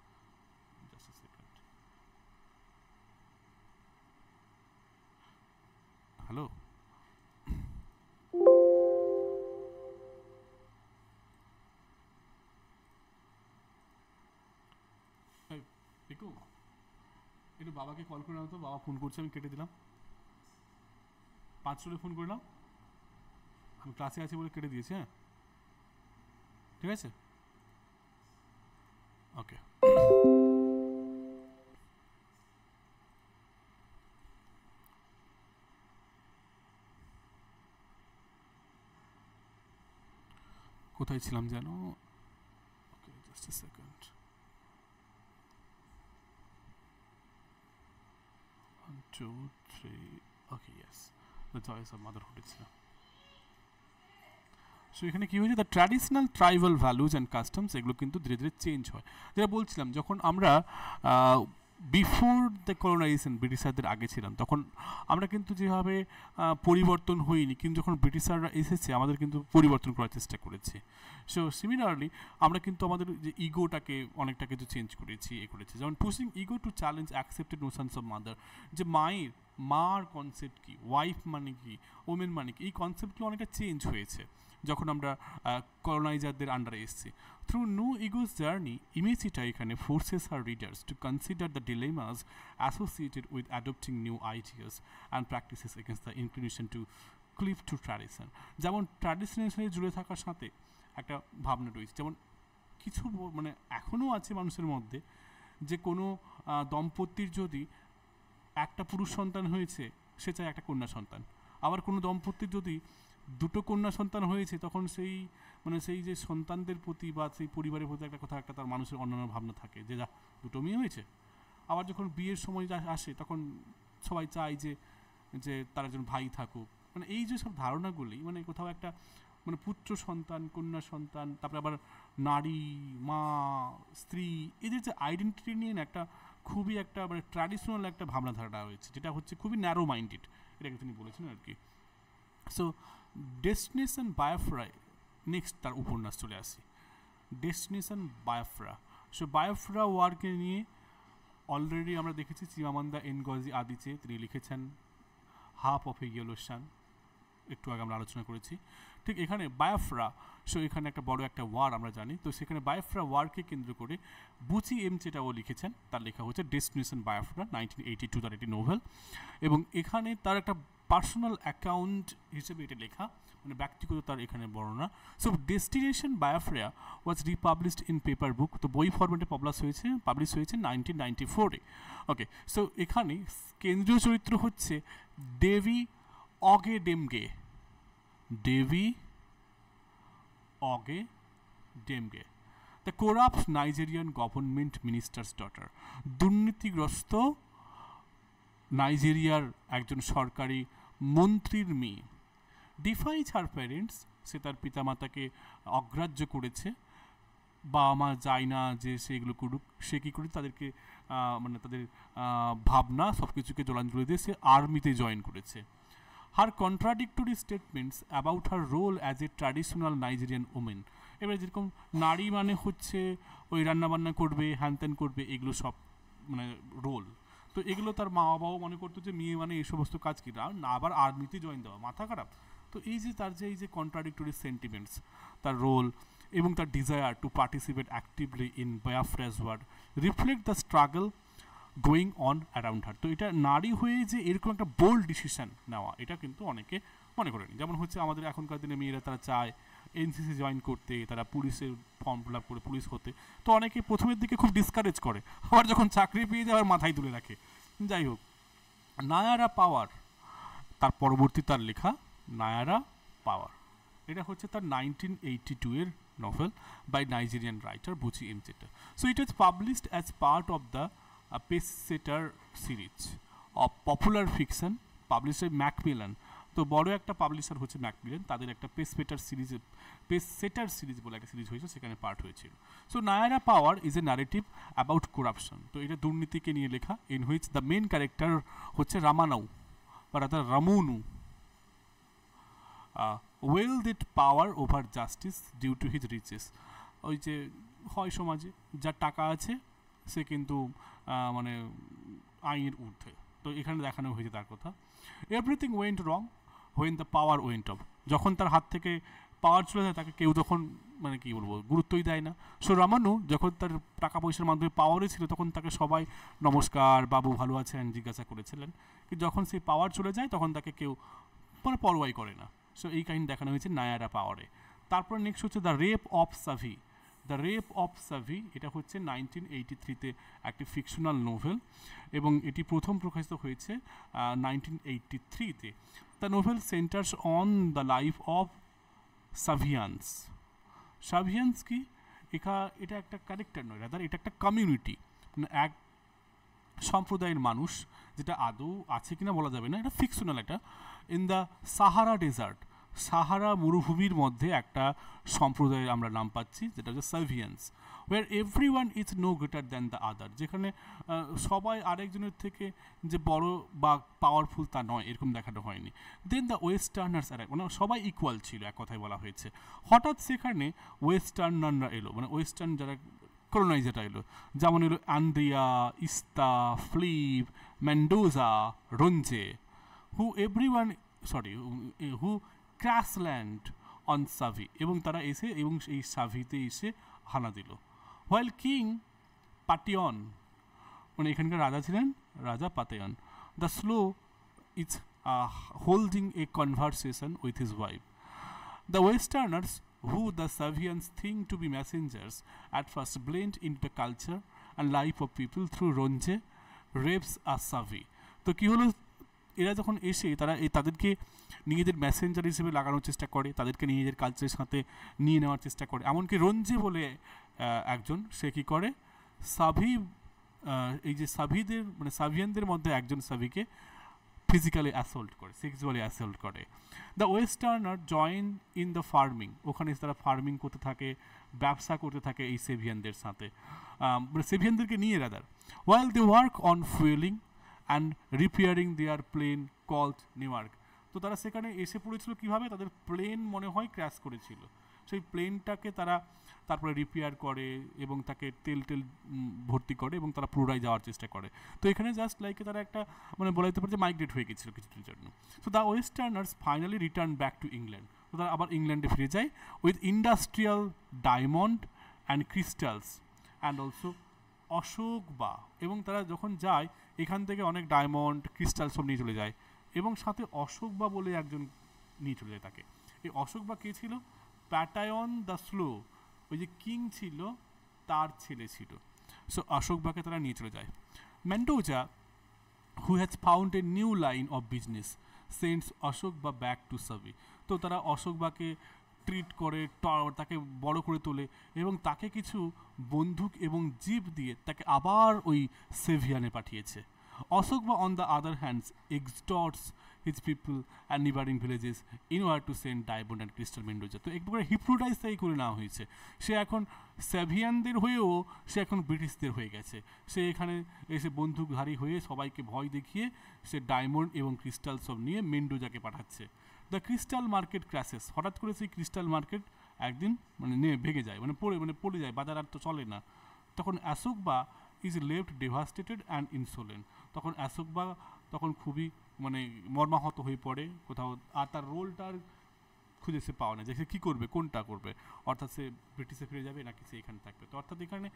হ্যালো একটু একটু বাবাকে কল করে নাও তো বাবা ফোন করছে আমি কেটে দিলাম পাঁচশোটা ফোন করলাম ক্লাসে আছে বলে কেটে দিয়েছি হ্যাঁ ঠিক আছে ওকে কোথায় ছিলাম যেন okay just second one, two, three. Okay, yes. The joys of motherhood itself. So এখানে কী হয়েছে the traditional tribal values and customs এগুলো কিন্তু ধীরে ধীরে চেঞ্জ হয় যেটা বলছিলাম যখন আমরা বিফোর দ্য কলোনাইজেশন ব্রিটিশারদের আগে ছিলাম তখন আমরা কিন্তু যেভাবে পরিবর্তন হইনি কিন্তু যখন ব্রিটিশাররা এসেছে আমাদের কিন্তু পরিবর্তন করার চেষ্টা করেছে সো সিমিলারলি আমরা কিন্তু আমাদের যে ইগোটাকে অনেকটা কিছু চেঞ্জ করেছি এ করেছি যেমন pushing Ego to challenge accepted notions of mother যে মায়ের মার কনসেপ্ট কী ওয়াইফ মানে কি ওমেন মানে কি এই কনসেপ্টগুলো অনেকটা চেঞ্জ হয়েছে যখন আমরা কলোনাইজারদের আন্ডারে এসেছি through Nnu Ego's journey Emecheta এখানে forces her readers to consider the dilemmas associated with adopting new ideas and practices against the inclination to cling to tradition যেমন ট্র্যাডিশনের সাথে জুড়ে থাকার সাথে একটা ভাবনা রয়েছে যেমন কিছু মানে এখনও আছে মানুষের মধ্যে যে কোনো দম্পতির যদি একটা পুরুষ সন্তান হয়েছে সে চায় একটা কন্যা সন্তান আবার কোনো দম্পতির যদি দুটো কন্যা সন্তান হয়েছে তখন সেই মানে সেই যে সন্তানদের প্রতি বা সেই পরিবারের প্রতি একটা কথা একটা তার মানুষের অন্যান্য ভাবনা থাকে যে যা দুটো মেয়ে হয়েছে আবার যখন বিয়ের সময় যা আসে তখন সবাই চায় যে যে তার একজন ভাই থাকুক মানে এই যে সব ধারণাগুলি মানে কোথাও একটা মানে পুত্র সন্তান কন্যা সন্তান তারপরে আবার নারী মা স্ত্রী এদের যে আইডেন্টিটি নিয়ে একটা খুবই একটা মানে ট্র্যাডিশনাল একটা ভাবনাধারা হয়েছে যেটা হচ্ছে খুবই ন্যারো মাইন্ডেড এটাকে তিনি বলেছেন আর কি সো ডেস্টিনেশন বায়োফ্রা নেক্সট তার উপন্যাস চলে আসি ডেস্টিনেশন বায়োফ্রা সো বায়োফ্রা ওয়ার্কে নিয়ে অলরেডি আমরা দেখেছি চিমামান্দা এনগজি আদিচে তিনি লিখেছেন Half of a yellow Sun একটু আগে আমরা আলোচনা করেছি ঠিক এখানে বায়োফ্রা সো এখানে একটা বড় একটা ওয়ার আমরা জানি তো সেখানে বায়োফ্রা ওয়ারকে কেন্দ্র করে বুচি এম যেটা ও লিখেছেন তার লেখা হচ্ছে Destination Biafra nineteen eighty two তার একটি নোভেল এবং এখানে তার একটা পার্সোনাল অ্যাকাউন্ট হিসেবই এটা লেখা মানে ব্যক্তিগততার এখানে বরনা so Destination Biafra was republished in paper book তো বই ফরম্যাটে পাবলিশ হয়েছে পাবলিশ হয়েছে 1994 এ ওকে সো এখানে কেন্দ্রীয় চরিত্র হচ্ছে Debbie Ogedemgbe Debbie Ogedemgbe the corrupt Nigerian government minister's daughter দুর্নীতিগ্রস্ত নাইজেরিয়ার একজন সরকারি মন্ত্রীর মেয়ে ডিফাইজ হার প্যারেন্টস সে তার পিতামাতাকে অগ্রাহ্য করেছে বাবা মা যায় না যে সেগুলো করুক সে কী করে তাদেরকে মানে তাদের ভাবনা সব কিছুকে জলাঞ্জলি দিয়ে সে আর্মিতে জয়েন করেছে her contradictory statements about her role as a traditional Nigerian women এবারে যেরকম নারী মানে হচ্ছে ওই রান্নাবান্না করবে হ্যান ত্যান করবে এগুলো সব মানে রোল তো এগুলো তার মা বাবাও মনে করতো যে মেয়ে মানে এই সমস্ত কাজ কি না আবার আর্মিতে জয়েন দেওয়া মাথা খারাপ তো এই যে তার যে এই যে কন্ট্রাডিক্টরি সেন্টিমেন্টস তার রোল এবং তার desire to participate actively in Biafra's war reflect the struggle going on around her তো এটা নারী হয়ে যে এরকম একটা বোল্ড ডিসিশান নেওয়া এটা কিন্তু অনেকে মনে করেন যেমন হচ্ছে আমাদের এখনকার দিনে মেয়েরা তারা চায় এনসিসি জয়েন করতে তারা পুলিশের ফর্ম ফিল করে পুলিশ হতে তো অনেকে প্রথমের দিকে খুব ডিসকারেজ করে আবার যখন চাকরি পেয়ে যায় আবার মাথায় তুলে রাখে যাই হোক নায়ারা পাওয়ার তার পরবর্তী তার লেখা নায়ারা পাওয়ার এটা হচ্ছে তার নাইনটিন এইটি টু এর novel by Nigerian writer Buchi Mcheta. So it was published as part of the uh, Pace series of popular fiction published by তো বড় একটা পাবলিশার হচ্ছে ম্যাকমিলেন তাদের একটা Pacesetter series Pacesetter series বলে একটা series হয়েছে সেখানে পার্ট হয়েছিল so Naira Power is a narrative about corruption তো এটা দুর্নীতিকে নিয়ে লেখা in which the main character হচ্ছে রামানাউ বা rather Ramonu wields power over justice due to his riches ওই যে হয় সমাজে যার টাকা আছে সে কিন্তু মানে আইনের ঊর্ধ্বে তো এখানে দেখানো হয়েছে তার কথা everything went wrong when the power went off যখন তার হাত থেকে পাওয়ার চলে যায় তাকে কেউ তখন মানে কী বলবো গুরুত্বই দেয় না সো রামানু যখন তার টাকা পয়সার মাধ্যমে পাওয়ারই ছিল তখন তাকে সবাই নমস্কার বাবু ভালো আছেন জিজ্ঞাসা করেছিলেন কিন্তু যখন সেই পাওয়ার চলে যায় তখন তাকে কেউ মানে পরোয়াই করে না সো এই কাহিনী দেখানো হয়েছে নায়ারা পাওয়ারে তারপর নেক্সট হচ্ছে the Rape of Shavi the Rape of Shavi এটা হচ্ছে নাইনটিন এইটি থ্রিতে একটি ফিকশনাল নোভেল এবং এটি প্রথম প্রকাশিত হয়েছে নাইনটিন এইটটি থ্রিতে the novel centres on the life of Shavians Shavians কি এখা এটা একটা ক্যারেক্টার নয় রাদার এটা একটা কমিউনিটি মানে এক সম্প্রদায়ের মানুষ যেটা আদৌ আছে কিনা বলা যাবে না এটা ফিকশনাল একটা in the Sahara desert Sahara মরুভূমির মধ্যে একটা সম্প্রদায়ের আমরা নাম পাচ্ছি যেটা হচ্ছে Shavians where every one is no greater than the other যেখানে সবাই আরেকজনের থেকে যে বড় বা পাওয়ারফুল তা নয় এরকম দেখানো হয়নি দেন দ্য ওয়েস্টার্নার্স আর মানে সবাই ইকুয়াল ছিল এক কথায় বলা হয়েছে হঠাৎ সেখানে ওয়েস্টার্নাররা এলো মানে ওয়েস্টার্ন যারা কলোনাইজাররা এলো যেমন এলো অ্যান্ড্রিয়া ইস্তা Flip Mendoza Ronje who every one sorry who crash land on Shavi এবং তারা এসে এবং এই সাভিতে এসে হানা দিল হোয়াইল কিং পাটিয়ন মানে এখানকার রাজা ছিলেন রাজা Patayon the slow its holding a conversation with his wife the westerners who the Shavians think to be messengers at first blend in the culture and life of people through Ronje rapes her Shavi তো কী হলো এরা যখন এসে তারা এই তাদেরকে নিজেদের ম্যাসেঞ্জার হিসেবে লাগানোর চেষ্টা করে তাদেরকে নিজেদের কালচারের সাথে নিয়ে নেওয়ার চেষ্টা করে এমনকি রঞ্জি বলে একজন সে কী করে সাভি এই যে সাভিদের মানে সাভিয়ানদের মধ্যে একজন সাভিকে ফিজিক্যালি অ্যাসল্ট করে সেক্সুয়ালি অ্যাসল্ট করে the westerner join in the farming ওখানে তারা ফার্মিং করতে থাকে ব্যবসা করতে থাকে এই সেভিয়ানদের সাথে মানে সেভিয়ানদেরকে নিয়ে rather while they work on fuelling and repairing their plane called Newmark তো তারা সেখানে এসে পড়েছিল কিভাবে তাদের প্লেন মনে হয় ক্র্যাশ করেছিল সেই প্লেনটাকে তারা তারপরে রিপেয়ার করে এবং তাকে তেল টেল ভর্তি করে এবং তারা পুনরায় যাওয়ার চেষ্টা করে তো এখানে জাস্ট লাইকে তারা একটা মানে বলা যেতে পারে যে মাইগ্রেট হয়ে গেছিলো কিছুদিন জন্য so the westerners finally return back to England তো তারা আবার ইংল্যান্ডে ফিরে যায় with industrial diamond and crystals and also Asogba এবং তারা যখন যায় এখান থেকে অনেক ডায়মন্ড ক্রিস্টাল সব নিয়ে চলে যায় এবং সাথে অশোক বা বলে একজন নিয়ে চলে যায় তাকে এই অশোক বা কে ছিল প্যাটায়ন দ্য স্লো ওই যে কিং ছিল তার ছেলে ছিল সো অশোক বাকে তারা নিয়ে চলে যায় Mendoza who has found a new line of business sends Asogba back two সাবি তো তারা অশোক বাকে ট্রিট করে তাকে বড় করে তোলে এবং তাকে কিছু বন্দুক এবং জিপ দিয়ে তাকে আবার ওই সেভিয়ানে পাঠিয়েছে Asogba on the other hands extorts his people and neighbouring villages in ওয়ার to send diamond and crystal Mendoza. তো একবারে হিপ্রোটাইজ তাই করে নেওয়া হয়েছে সে এখন স্যাভিয়ানদের হয়েও সে এখন ব্রিটিশদের হয়ে গেছে সে এখানে এসে বন্দুকধারী হয়ে সবাইকে ভয় দেখিয়ে সে ডায়মন্ড এবং ক্রিস্টাল সব নিয়ে মেন্ডোজাকে পাঠাচ্ছে দ্য ক্রিস্টাল মার্কেট ক্র্যাশেস হঠাৎ করে সেই ক্রিস্টাল মার্কেট একদিন মানে নেমে ভেঙে যায় মানে পড়ে মানে পড়ে যায় বাজার আর তো চলে না তখন Asogba is left devastated and insolent তখন অ্যাসোকবা তখন খুবই মানে মর্মাহত হয়ে পড়ে কোথাও আর তার রোলটার খুঁজে সে পাওয়া না যে সে কী করবে কোনটা করবে অর্থাৎ সে ব্রিটিশে ফিরে যাবে নাকি সে এখানে থাকবে তো অর্থাৎ এখানে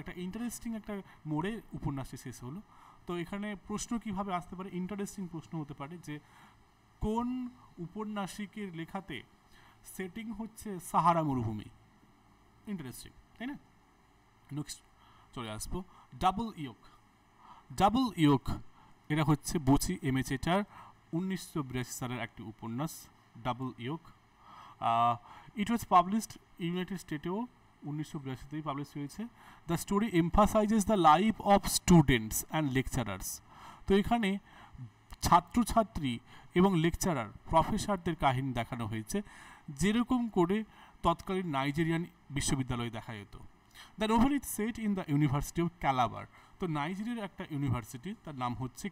একটা ইন্টারেস্টিং একটা মোড়ে উপন্যাসটি শেষ হলো তো এখানে প্রশ্ন কীভাবে আসতে পারে ইন্টারেস্টিং প্রশ্ন হতে পারে যে কোন উপন্যাসিকের লেখাতে সেটিং হচ্ছে সাহারা মরুভূমি ইন্টারেস্টিং তাই না নেক্সট চলে আসবো ডাবল ইয়ক ডাবল ইয়ক এটা হচ্ছে বচি এম এ চেটার উনিশশো বিরাশি সালের একটি উপন্যাস Double Yoke it was published United স্টেটেও উনিশশো বিরাশিতেই পাবলিশ হয়েছে the story emphasises the life of students and lecturers তো এখানে ছাত্রছাত্রী এবং লেকচারার প্রফেসরদের কাহিনী দেখানো হয়েছে যেরকম করে তৎকালীন নাইজেরিয়ান বিশ্ববিদ্যালয়ে দেখা যেত then over it set in the university of Calabar তো নাইজেরিয়ার একটা ইউনিভার্সিটি তার নাম হচ্ছে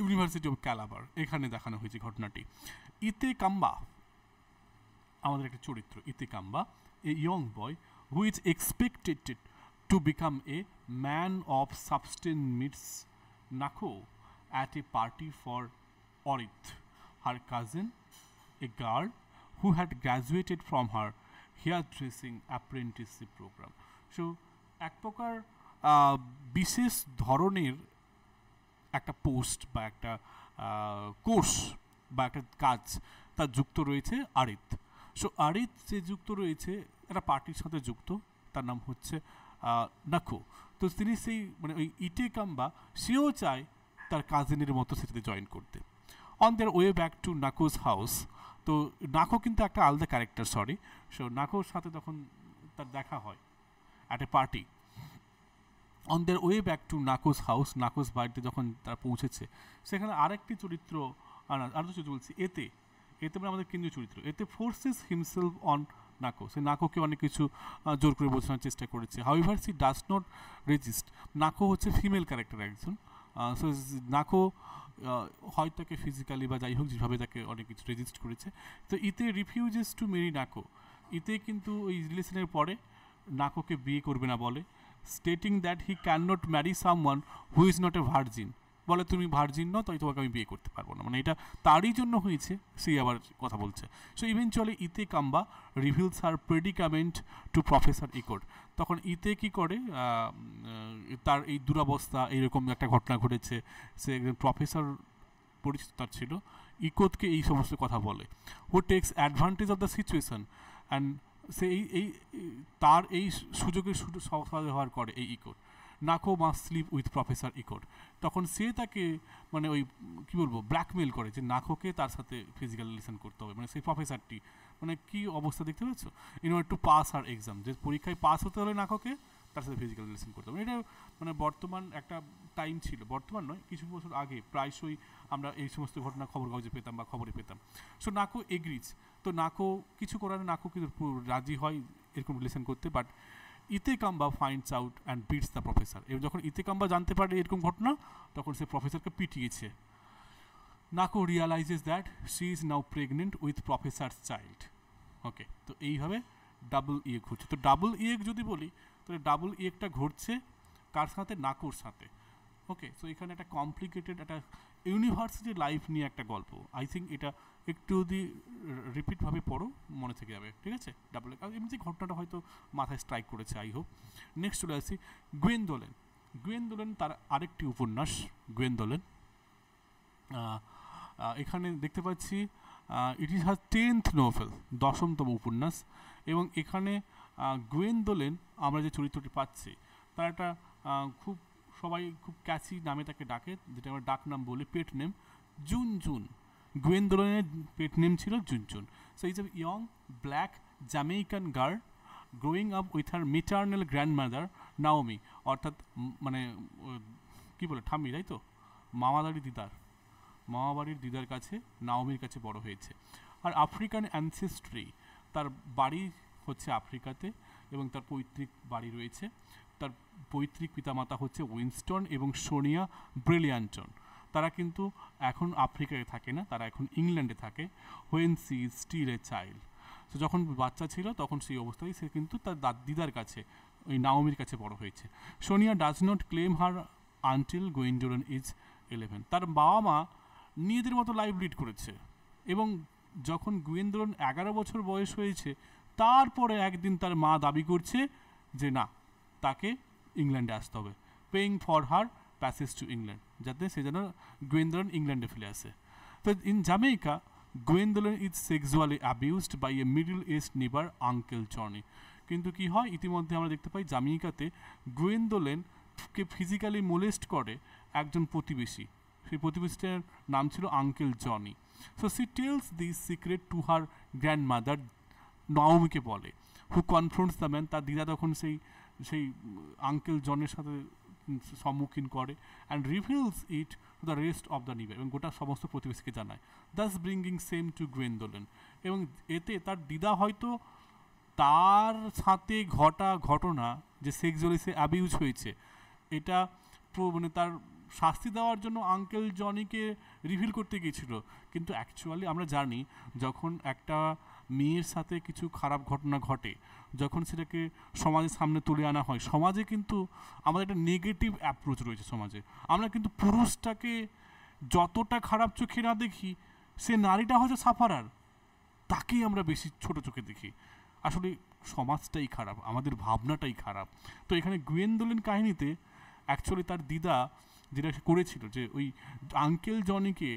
ইউনিভার্সিটি অফ ক্যালাবার এখানে দেখানো হয়েছে ঘটনাটি ইতে কাম্বা আমাদের একটা চরিত্র Ete Kamba a young boy who is expected to become a man of substance meets Nko at a party for Orith, her cousin, a girl who had graduated from her hairdressing apprenticeship program. So, এক প্রকার বিশেষ ধরনের একটা post বা একটা course বা একটা কাজ তার যুক্ত রয়েছে আরিত সো আরিত যে যুক্ত রয়েছে একটা পার্টির সাথে যুক্ত তার নাম হচ্ছে নাকো তো তিনি সেই মানে ওই ইটে কাম্বা সেও চায় তার কাজিনের মতো সেটাতে জয়েন করতে on their way back to Nko's house তো নাকো কিন্তু একটা আলাদা ক্যারেক্টার সরি সো নাকোর সাথে তখন তার দেখা হয় at a party on their way back to Nko's house Nko's বাড়িতে যখন তারা পৌঁছেছে সেখানে আরেকটি চরিত্র আর তো চরিত্র বলছি এতে এতে মানে আমাদের কেন্দ্রীয় চরিত্র Ete forces himself on Nko সে নাকোকে অনেক কিছু জোর করে বোঝানোর চেষ্টা করেছে ever she does not resist Nko হচ্ছে ফিমেল ক্যারেক্টার একজন সো নাকো হয় তাকে ফিজিক্যালি বা যাই হোক যেভাবে তাকে অনেক কিছু রেজিস্ট করেছে তো ইতে রিফিউজেস টু মেরি নাকো ইতে কিন্তু ওই রিলেশনের পরে নাকোকে বিয়ে করবে না বলে stating that he can not marry someone who is not a virgin বলে তুমি ভার্জিন ন তাই তোমাকে আমি বিয়ে করতে পারবো না মানে এটা তারই জন্য হয়েছে সে আবার কথা বলছে so eventually Ete Kamba reveals her predicament to professor Ikot তখন ইতে কি করে তার এই দুরাবস্থা এইরকম একটা ঘটনা ঘটেছে সে একজন প্রফেসর পরিচিত তার ছিল ইকোতকে এই সমস্ত কথা বলে who takes advantage of the situation and সে এই এই তার এই সুযোগের সুযোগ সফল ব্যবহার করে এই ইকোড নাকো মা স্লিপ উইথ প্রফেসর ইকোট তখন সে তাকে মানে ওই কী বলবো ব্ল্যাকমেল করে যে নাকোকে তার সাথে ফিজিক্যাল রিলেশন করতে হবে মানে সেই প্রফেসরটি মানে কি অবস্থা দেখতে পাচ্ছ ইন ওয়ার টু পাস আর এক্সাম যে পরীক্ষায় পাস হতে হলে নাকোকে তার সাথে ফিজিক্যাল রিলেশন করতে হবে মানে এটা মানে বর্তমান একটা টাইম ছিল বর্তমান নয় কিছু বছর আগে প্রায়শই আমরা এই সমস্ত ঘটনা খবর কাগজে পেতাম বা খবরে পেতাম সো নাকো এগ্রিজ তো নাকো কিছু করার নাকো কিন্তু রাজি হয় এরকম রিলেশন করতে but Ete Kamba finds out and beats the professor এবং যখন ইতেকাম্বা জানতে পারে এরকম ঘটনা তখন সে প্রফেসরকে পিটিয়েছে Nko realises that she is now pregnant with professor's child okay তো এইভাবে ডাবল ইয়েক e e ঘটছে তো ডাবল ইয়েক e যদি বলি তাহলে ডাবল ইয়েকটা ঘটছে কার সাথে নাকোর সাথে ওকে সো এখানে একটা কমপ্লিকেটেড একটা ইউনিভার্সিটি লাইফ নিয়ে একটা গল্প আই থিঙ্ক এটা একটু যদি রিপিটভাবে পড়ো মনে থেকে যাবে ঠিক আছে ডাবল আর এমনি ঘটনাটা হয়তো মাথায় স্ট্রাইক করেছে আই হোপ নেক্সট চলে আসছি গোয়েন্দোলেন গোয়েন্দোলেন তার আরেকটি উপন্যাস গোয়েন্দোলেন এখানে দেখতে পাচ্ছি it is her tenth novel দশমতম উপন্যাস এবং এখানে গোয়েন্দোলেন আমরা যে চরিত্রটি পাচ্ছি তার একটা খুব সবাই খুব ক্যাচি নামে তাকে ডাকে যেটা আমরা ডাক নাম বলি পেট নেম জুন জুন গুয়েন দোলনের পেট নেম ছিল June June so is a young black Jamaican girl growing up with her maternal grandmother Naomi অর্থাৎ মানে কি বলে ঠাম্মি তাই তো মামাদারি দিদার মামাবাড়ির দিদার কাছে নাওমির কাছে বড় হয়েছে আর আফ্রিকান অ্যানসেস্ট্রি তার বাড়ি হচ্ছে আফ্রিকাতে এবং তার পৈতৃক বাড়ি রয়েছে তার পৈতৃক পিতামাতা হচ্ছে উইনস্টন এবং সোনিয়া ব্রিলিয়ান্টন তারা কিন্তু এখন আফ্রিকায় থাকে না তারা এখন ইংল্যান্ডে থাকে when she still a child তো যখন বাচ্চা ছিল তখন সেই অবস্থায় সে কিন্তু তার দিদার কাছে ওই নাওমির কাছে বড় হয়েছে Sonia does not claim her until Gwendolen is eleven তার বাবা মা নিজেদের মতো লাইভ লিড করেছে এবং যখন গুয়েন্দ্রন এগারো বছর বয়স হয়েছে তারপরে একদিন তার মা দাবি করছে যে না তাকে ইংল্যান্ডে আসতে হবে paying for her passage to England যাতে সে যেন গোয়েন্দলন ইংল্যান্ডে ফিরে আসে তো in Jamaica Gwendolen is sexually abused by a Middle East neighbour uncle Johnny কিন্তু কি হয় ইতিমধ্যে আমরা দেখতে পাই জামিকাতে গোয়েন্দোলেনকে ফিজিক্যালি মোলেস্ট করে একজন প্রতিবেশী সেই প্রতিবেশীটার নাম ছিল uncle Johnny so she tells this secret to her grandmother নাওমিকে বলে হু কনফ্রন্টস দ্য ম্যান তার দিদা তখন সেই সেই আঙ্কেল জনের সাথে সম্মুখীন করে and reveals it to the rest of the neighbour এবং গোটা সমস্ত প্রতিবেশীকে জানায় thus bringing shame to Gwendolen এবং এতে তার দিদা হয়তো তার সাথে ঘটা ঘটনা যে সে অ্যাবিউজ হয়েছে এটা মানে তার শাস্তি দেওয়ার জন্য আঙ্কেল জনিকে রিভিল করতে গিয়েছিল কিন্তু অ্যাকচুয়ালি আমরা জানি যখন একটা মেয়ের সাথে কিছু খারাপ ঘটনা ঘটে যখন সেটাকে সমাজের সামনে তুলে আনা হয় সমাজে কিন্তু আমাদের একটা নেগেটিভ অ্যাপ্রোচ রয়েছে সমাজে আমরা কিন্তু পুরুষটাকে যতটা খারাপ চোখে না দেখি সে নারীটা হয়তো সাফারার তাকেই আমরা বেশি ছোট চোখে দেখি আসলে সমাজটাই খারাপ আমাদের ভাবনাটাই খারাপ তো এখানে গুয়েন্দোলিন কাহিনীতে অ্যাকচুয়ালি তার দিদা যেটা করেছিল যে ওই আঙ্কেল জনিকে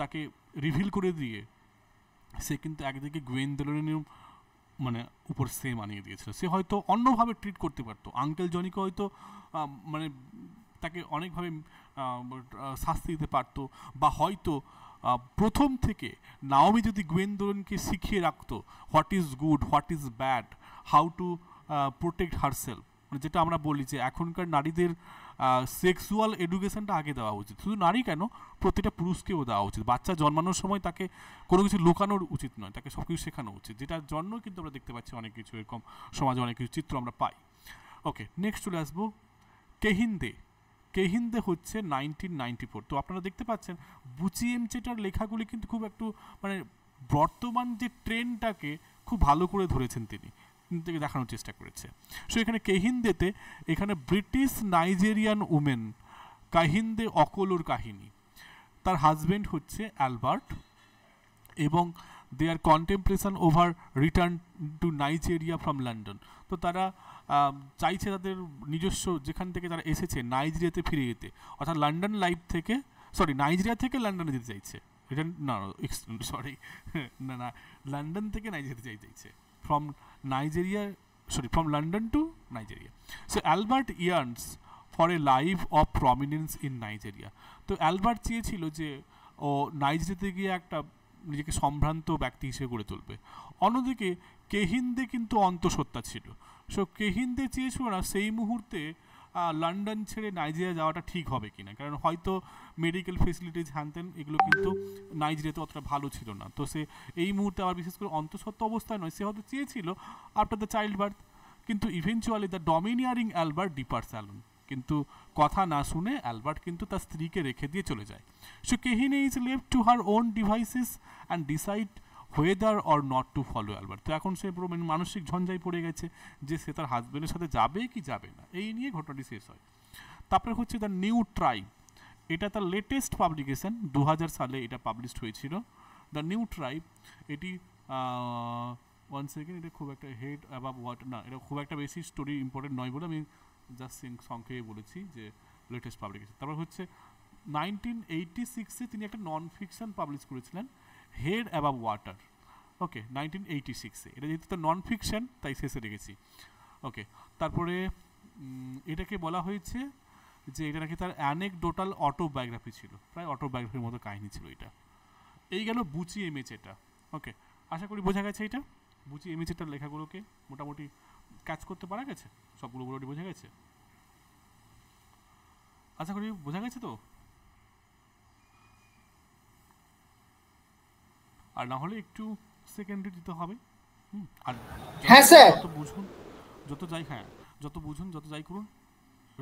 তাকে রিভিল করে দিয়ে সে কিন্তু একদিকে গ্রেন্দেলনির মানে উপর সে বানিয়ে দিয়েছিল সে হয়তো অন্যভাবে ট্রিট করতে পারতো আঙ্কেল জনিকে হয়তো মানে তাকে অনেকভাবে শাস্তি দিতে পারতো বা হয়তো প্রথম থেকে নাওমি যদি গোয়েন্দোলনকে শিখিয়ে রাখতো what is good what is bad how to protect herself মানে যেটা আমরা বলি যে এখনকার নারীদের সেক্সুয়াল এডুকেশনটা আগে দেওয়া উচিত শুধু নারী কেন প্রতিটা পুরুষকেও দেওয়া উচিত বাচ্চা জন্মানোর সময় তাকে কোনো কিছু লুকানোর উচিত নয় তাকে সব কিছু শেখানো উচিত যেটার জন্য কিন্তু আমরা দেখতে পাচ্ছি অনেক কিছু এরকম সমাজে অনেক কিছু চিত্র আমরা পাই ওকে নেক্সট চলে আসবো কেহিন্দে কেহিন্দে হচ্ছে নাইনটিন নাইনটি ফোর তো আপনারা দেখতে পাচ্ছেন বুচি এম লেখাগুলি কিন্তু খুব একটু মানে বর্তমান যে ট্রেনটাকে খুব ভালো করে ধরেছেন তিনি দেখানোর চেষ্টা করেছে সো এখানে কেহিন্দেতে এখানে British Nigerian women Kehinde Okolo কাহিনী তার হাজব্যান্ড হচ্ছে অ্যালবার্ট এবং they are contemplation over return to Nigeria from London তো তারা চাইছে তাদের নিজস্ব যেখান থেকে তারা এসেছে নাইজেরিয়াতে ফিরে যেতে অর্থাৎ লন্ডন লাইফ থেকে সরি নাইজেরিয়া থেকে লন্ডনে যেতে চাইছে রিটার্ন না সরি না না লন্ডন থেকে নাইজেরিয়া যেতে চাইছে from Nigeria sorry from London to Nigeria so Albert yearns for a life of prominence in Nigeria তো অ্যালবার্ট চেয়েছিল যে ও নাইজেরিয়াতে গিয়ে একটা নিজেকে সম্ভ্রান্ত ব্যক্তি হিসেবে গড়ে তুলবে অন্যদিকে কেহিন্দে কিন্তু অন্তঃসত্ত্বা ছিল সো কেহিন্দে চেয়েছিল না সেই মুহূর্তে লন্ডন ছেড়ে নাইজেরিয়া যাওয়াটা ঠিক হবে কিনা কারণ হয়তো মেডিকেল ফেসিলিটিস হ্যানতেন এগুলো কিন্তু নাইজেরিয়াতে অতটা ভালো ছিল না তো সে এই মুহূর্তে আবার বিশেষ করে অন্তঃসত্ত্ব অবস্থায় নয় সে হয়তো চেয়েছিল আফটার দ্য চাইল্ড বার্থ কিন্তু eventually the domineering Albert departs স্যালন কিন্তু কথা না শুনে অ্যালবার্ট কিন্তু তার স্ত্রীকে রেখে দিয়ে চলে যায় সো কেহিনে ইজ লেভ to her own devices and decide whether or not to follow Albert তো এখন সে পুরো মানে মানসিক ঝঞ্ঝায় পড়ে গেছে যে সে তার হাজব্যান্ডের সাথে যাবে কি যাবে না এই নিয়ে ঘটনাটি শেষ হয় তারপরে হচ্ছে দ্য নিউ ট্রাইব এটা তার লেটেস্ট পাবলিকেশন দু সালে এটা পাবলিশড হয়েছিল দ্য নিউ ট্রাইব এটি ওয়ান সেকেন্ড এটা খুব একটা হেড অ্যাবাব ওয়াট না এটা খুব একটা বেশি স্টোরি ইম্পর্টেন্ট নয় বলে আমি জাস্ট সিং সংক্ষেপে বলেছি যে লেটেস্ট পাবলিকেশন তারপর হচ্ছে নাইনটিন এইটি সিক্সে তিনি একটা নন ফিকশন পাবলিশ করেছিলেন head above water okay nineteen eighty সিক্সে এটা যেহেতু তো নন ফিকশান তাই শেষে রেখেছি ওকে তারপরে এটাকে বলা হয়েছে যে এটা নাকি তার ডোটাল অটোবায়োগ্রাফি ছিল প্রায় অটোবায়োগ্রাফির মতো কাহিনী ছিল এটা এই গেল বুচি এমএচ এটা ওকে আশা করি বোঝা গেছে এটা বুচি এমএচ এটার লেখাগুলোকে মোটামুটি ক্যাচ করতে পারা গেছে সবগুলো মোটামুটি বোঝা গেছে আশা করি বোঝা গেছে তো আর না হলে একটু সেকেন্ডে দিতে হবে আর হ্যাঁ স্যার যত বুঝুন যত যাই হ্যাঁ যত বুঝুন যত যাই করুন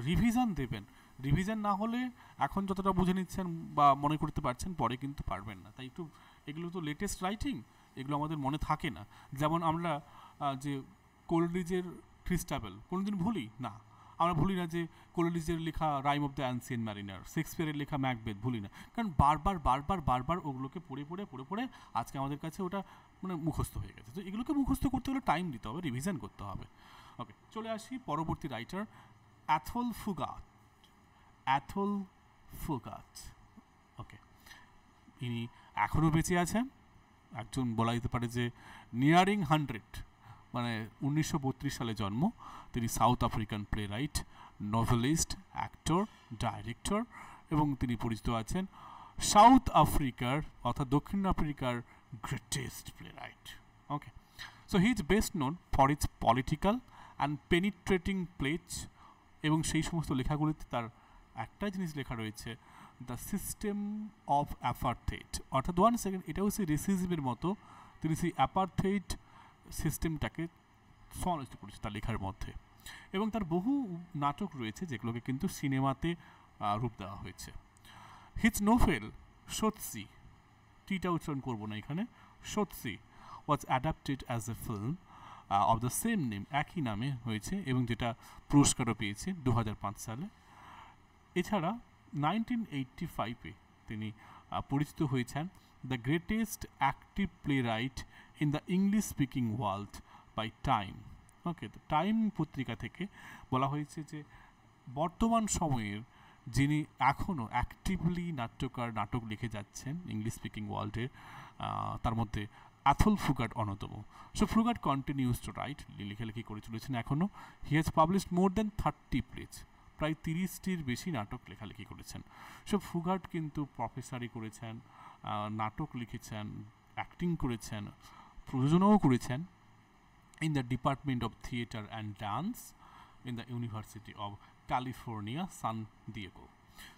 রিভিশন দেবেন রিভিশন না হলে এখন যতটা বুঝে নিচ্ছেন বা মনে করতে পারছেন পরে কিন্তু পারবেন না তাই একটু এগুলো তো লেটেস্ট রাইটিং এগুলো আমাদের মনে থাকে না যেমন আমরা যে কোল্ডরিজের ক্রিস্টাবেল কোনোদিন ভুলি না আমরা ভুলি না যে কোলিজের লেখা rime of the ancient mariner শেক্সপিয়ারের লেখা ম্যাকবেথ ভুলি না কারণ বারবার বারবার বারবার ওগুলোকে পড়ে পড়ে পড়ে পড়ে আজকে আমাদের কাছে ওটা মানে মুখস্থ হয়ে গেছে তো এগুলোকে মুখস্থ করতে হলে টাইম দিতে হবে রিভিশন করতে হবে ওকে চলে আসি পরবর্তী রাইটার অ্যাথল ফুগাট অ্যাথল ফুগাট ওকে ইনি এখনও বেঁচে আছেন একজন বলা যেতে পারে যে নিয়ারিং হান্ড্রেড মানে উনিশশো সালে জন্ম তিনি south African playwright novelist actor director এবং তিনি পরিচিত আছেন সাউথ আফ্রিকার অর্থাৎ দক্ষিণ আফ্রিকার greatest playwright okay so he is best known for its political and penetrating plays এবং সেই সমস্ত লেখাগুলিতে তার একটা জিনিস লেখা রয়েছে দ্য সিস্টেম অফ অ্যাপার্থেট অর্থাৎ ওয়ান সেকেন্ড এটাও সেই রেসিজমের মতো তিনি সেই অ্যাপার্থেট সিস্টেমটাকে সমালোচিত করেছে তার লেখার মধ্যে এবং তার বহু নাটক রয়েছে যেগুলোকে কিন্তু সিনেমাতে রূপ দেওয়া হয়েছে হিজ নোভেল সত্যি টিটা উচ্চারণ করব না এখানে সত্যি was adapted as a film of the same name একই নামে হয়েছে এবং যেটা পুরস্কারও পেয়েছে দু সালে এছাড়া নাইনটিন এইটটি ফাইভে তিনি পরিচিত হয়েছেন the greatest active playwright in the English speaking world by Time okay তো টাইম পত্রিকা থেকে বলা হয়েছে যে বর্তমান সময়ের যিনি এখনও অ্যাক্টিভলি নাট্যকার নাটক লিখে যাচ্ছেন ইংলিশ স্পিকিং ওয়ার্ল্ডের তার মধ্যে অ্যাথল ফুগাট অন্যতম so Fugard continues to write লেখালেখি করে চলেছেন এখনও he has publish more than thirty plays প্রায় তিরিশটির বেশি নাটক লেখালেখি করেছেন সো ফুগাট কিন্তু প্রফেসারি করেছেন নাটক লিখেছেন অ্যাক্টিং করেছেন প্রযোজনাও করেছেন in the department of theatre and dance in the University of California, San Diego.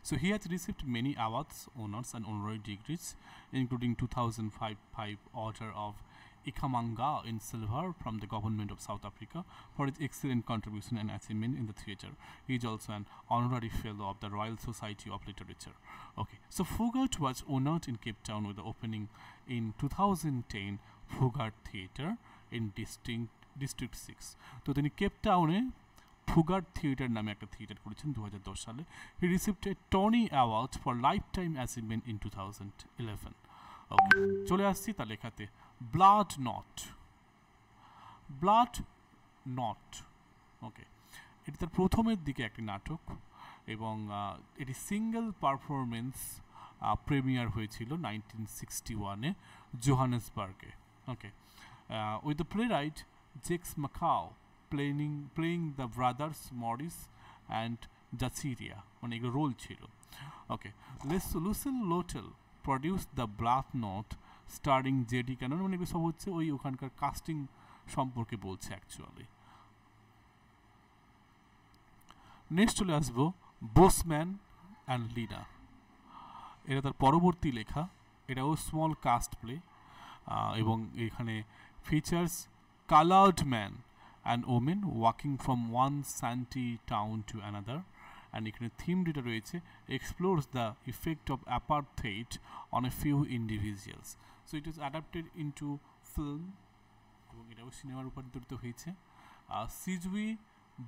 So he has received many awards, honors, and honorary degrees, including 2005 5 Order of Ikamanga in silver from the government of South Africa for his excellent contribution and achievement in the theater. He is also an honorary fellow of the Royal Society of Literature. Okay, so Fugert was honored in Cape Town with the opening in 2010 Fugard theatre in distinct district six তো তিনি কেপটাউনে ফুগার theatre নামে একটা theatre করেছেন দু সালে he received a Tony award for lifetime achievement in two thousand eleven okay চলে আসছি তার লেখাতে Blood Knot Blood Knot okay এটি তার প্রথমের দিকে একটি নাটক এবং এটি সিঙ্গেল পারফরমেন্স প্রেমিয়ার হয়েছিল নাইনটিন সিক্সটি ওয়ানে জোহানেসবার্গে Okay. Uh, with the playwright Jacques Macau playing, playing the brothers Morris and জাসিরিয়া মানে এগুলো রোল ছিল ওকে লেস Lucille Lortel produce the Blood Knot starring J D Cannon মানে সব হচ্ছে ওই ওখানকার কাস্টিং সম্পর্কে বলছে অ্যাকচুয়ালি নেক্সট চলে আসবো বোসম্যান অ্যান্ড লিনা এটা তার পরবর্তী লেখা এটাও স্মল কাস্ট প্লে এবং এখানে features coloured man and women walking from one shanty town to another অ্যান্ড এখানে থিম যেটা রয়েছে explores the effect of apartheid on a few individuals so it is adapted into film এবং এটাও সিনেমার রূপান্তরিত হয়েছে সিজুই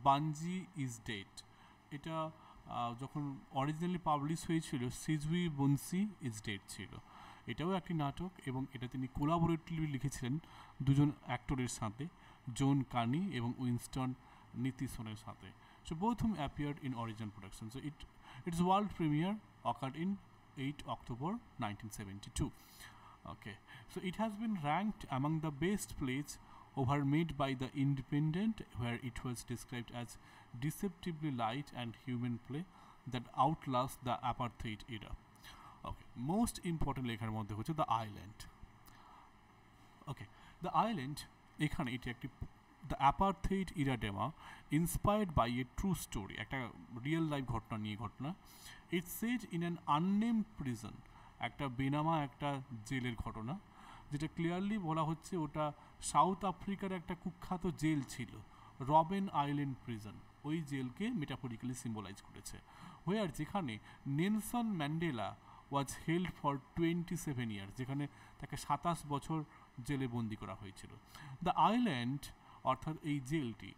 বানজি ইজ ডেট এটা যখন অরিজিনালি পাবলিশ হয়েছিল সিজুই বনসি ইজ ডেট ছিল এটাও একটি নাটক এবং এটা তিনি কোলাবোরেটিভলি লিখেছিলেন দুজন অ্যাক্টরের সাথে জোন কার্নি এবং উইনস্টন নীতিসনের সাথে so both whom appeared in origin production so it its world premiere occurred in eight October nineteen seventy two okay so it has been ranked among the best plays ever made by the Independent where it was describe as deceptively light and human play that outlast the apartheid era okay most important লেখার মধ্যে হচ্ছে the Island okay the island এখানে এটি একটি the apartheid era drama inspired by a true story একটা real life ঘটনা নিয়ে ঘটনা it says in an unname prison একটা বেনামা একটা জেলের ঘটনা যেটা ক্লিয়ারলি বলা হচ্ছে ওটা সাউথ আফ্রিকার একটা কুখ্যাত জেল ছিল রবেন আইল্যান্ড প্রিজন ওই জেলকে মেটাফরিক্যালি সিম্বলাইজ করেছে আর যেখানে Nelson Mandela was held for twenty seven years যেখানে তাকে সাতাশ বছর জেলে বন্দি করা হয়েছিল দ্য আইল্যান্ড অর্থাৎ এই জেলটি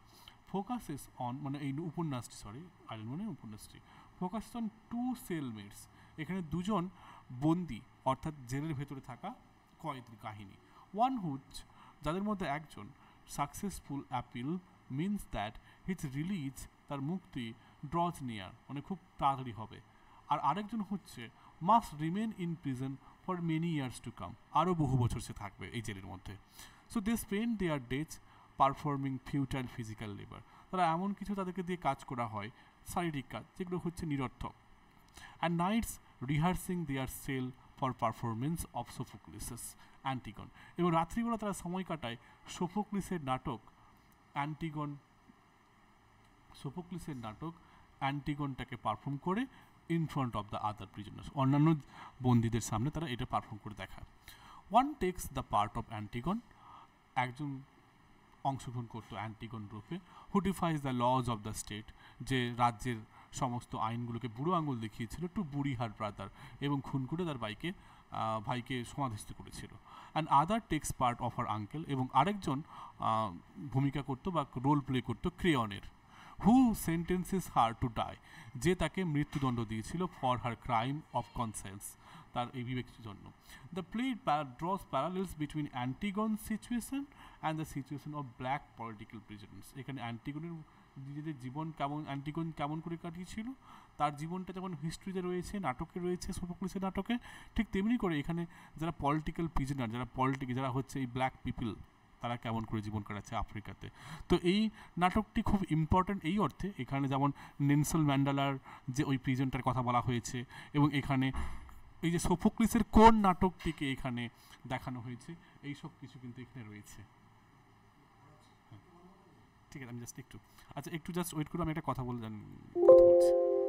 ফোকাসেস অন মানে এই উপন্যাসটি সরি আইল্যান্ড মানে উপন্যাসটি ফোকাস অন টু সেলমেটস এখানে দুজন বন্দি অর্থাৎ জেলের ভেতরে থাকা কয়েকটি কাহিনী ওয়ান হুচ যাদের মধ্যে একজন successful appeal means that hits release তার মুক্তি ড্রজ নেয়ার মানে খুব তাড়াতাড়ি হবে আর আরেকজন হচ্ছে must remain in prison for many years to come আরও বহু বছর সে থাকবে এই জেলের মধ্যে so they spend their days performing futile physical labour তারা এমন কিছু তাদেরকে দিয়ে কাজ করা হয় শারীরিক কাজ যেগুলো হচ্ছে নিরর্থক and nights rehearsing their cell for performance of Sophocles's Antigone এবং রাত্রিবেলা তারা সময় কাটায় সোফোক্লিসের নাটক অ্যান্টিগন সোফোক্লিসের নাটক অ্যান্টিগনটাকে পারফর্ম করে in front of the other prisoners অন্যান্য বন্দীদের সামনে তারা এটা পারফর্ম করে দেখায় one takes the part of Antigone একজন অংশগ্রহণ করতো অ্যান্টিগন রূপে who defies the laws of the state যে রাজ্যের সমস্ত আইনগুলোকে বুড়ো আঙুল দেখিয়েছিল টু বুড়ি হার ব্রাদার এবং খুন করে তার বাইকে ভাইকে সমাধিস্থ করেছিল and other takes part of আর আঙ্কেল এবং আরেকজন ভূমিকা করতো বা রোল প্লে করতো ক্রেয়নের who sentences her to die যে তাকে মৃত্যুদণ্ড দিয়েছিল for her crime of conscience তার এই বিবেকের জন্য the play draws parallels between Antigone situation and the situation of black political presidents এখানে অ্যান্টিগনের নিজেদের জীবন কেমন অ্যান্টিগন কেমন করে কাটিয়েছিল তার জীবনটা যেমন হিস্ট্রিতে রয়েছে নাটকে রয়েছে সোফোক্লিসের নাটকে ঠিক তেমনি করে এখানে যারা পলিটিক্যাল প্রিজনার যারা পলিটিক যারা হচ্ছে এই ব্ল্যাক পিপল তারা কেমন করে জীবন কাটাচ্ছে আফ্রিকাতে তো এই নাটকটি খুব ইম্পর্ট্যান্ট এই অর্থে এখানে যেমন নেনসেল ম্যান্ডালার যে ওই প্রিজনটার কথা বলা হয়েছে এবং এখানে এই যে সোফোক্লিসের কোন নাটকটিকে এখানে দেখানো হয়েছে এই সব কিছু কিন্তু এখানে রয়েছে হ্যাঁ। ঠিক আছে আমি জাস্ট একটু আচ্ছা একটু জাস্ট ওয়েট করুন আমি একটা কথা বলে কথা বলছি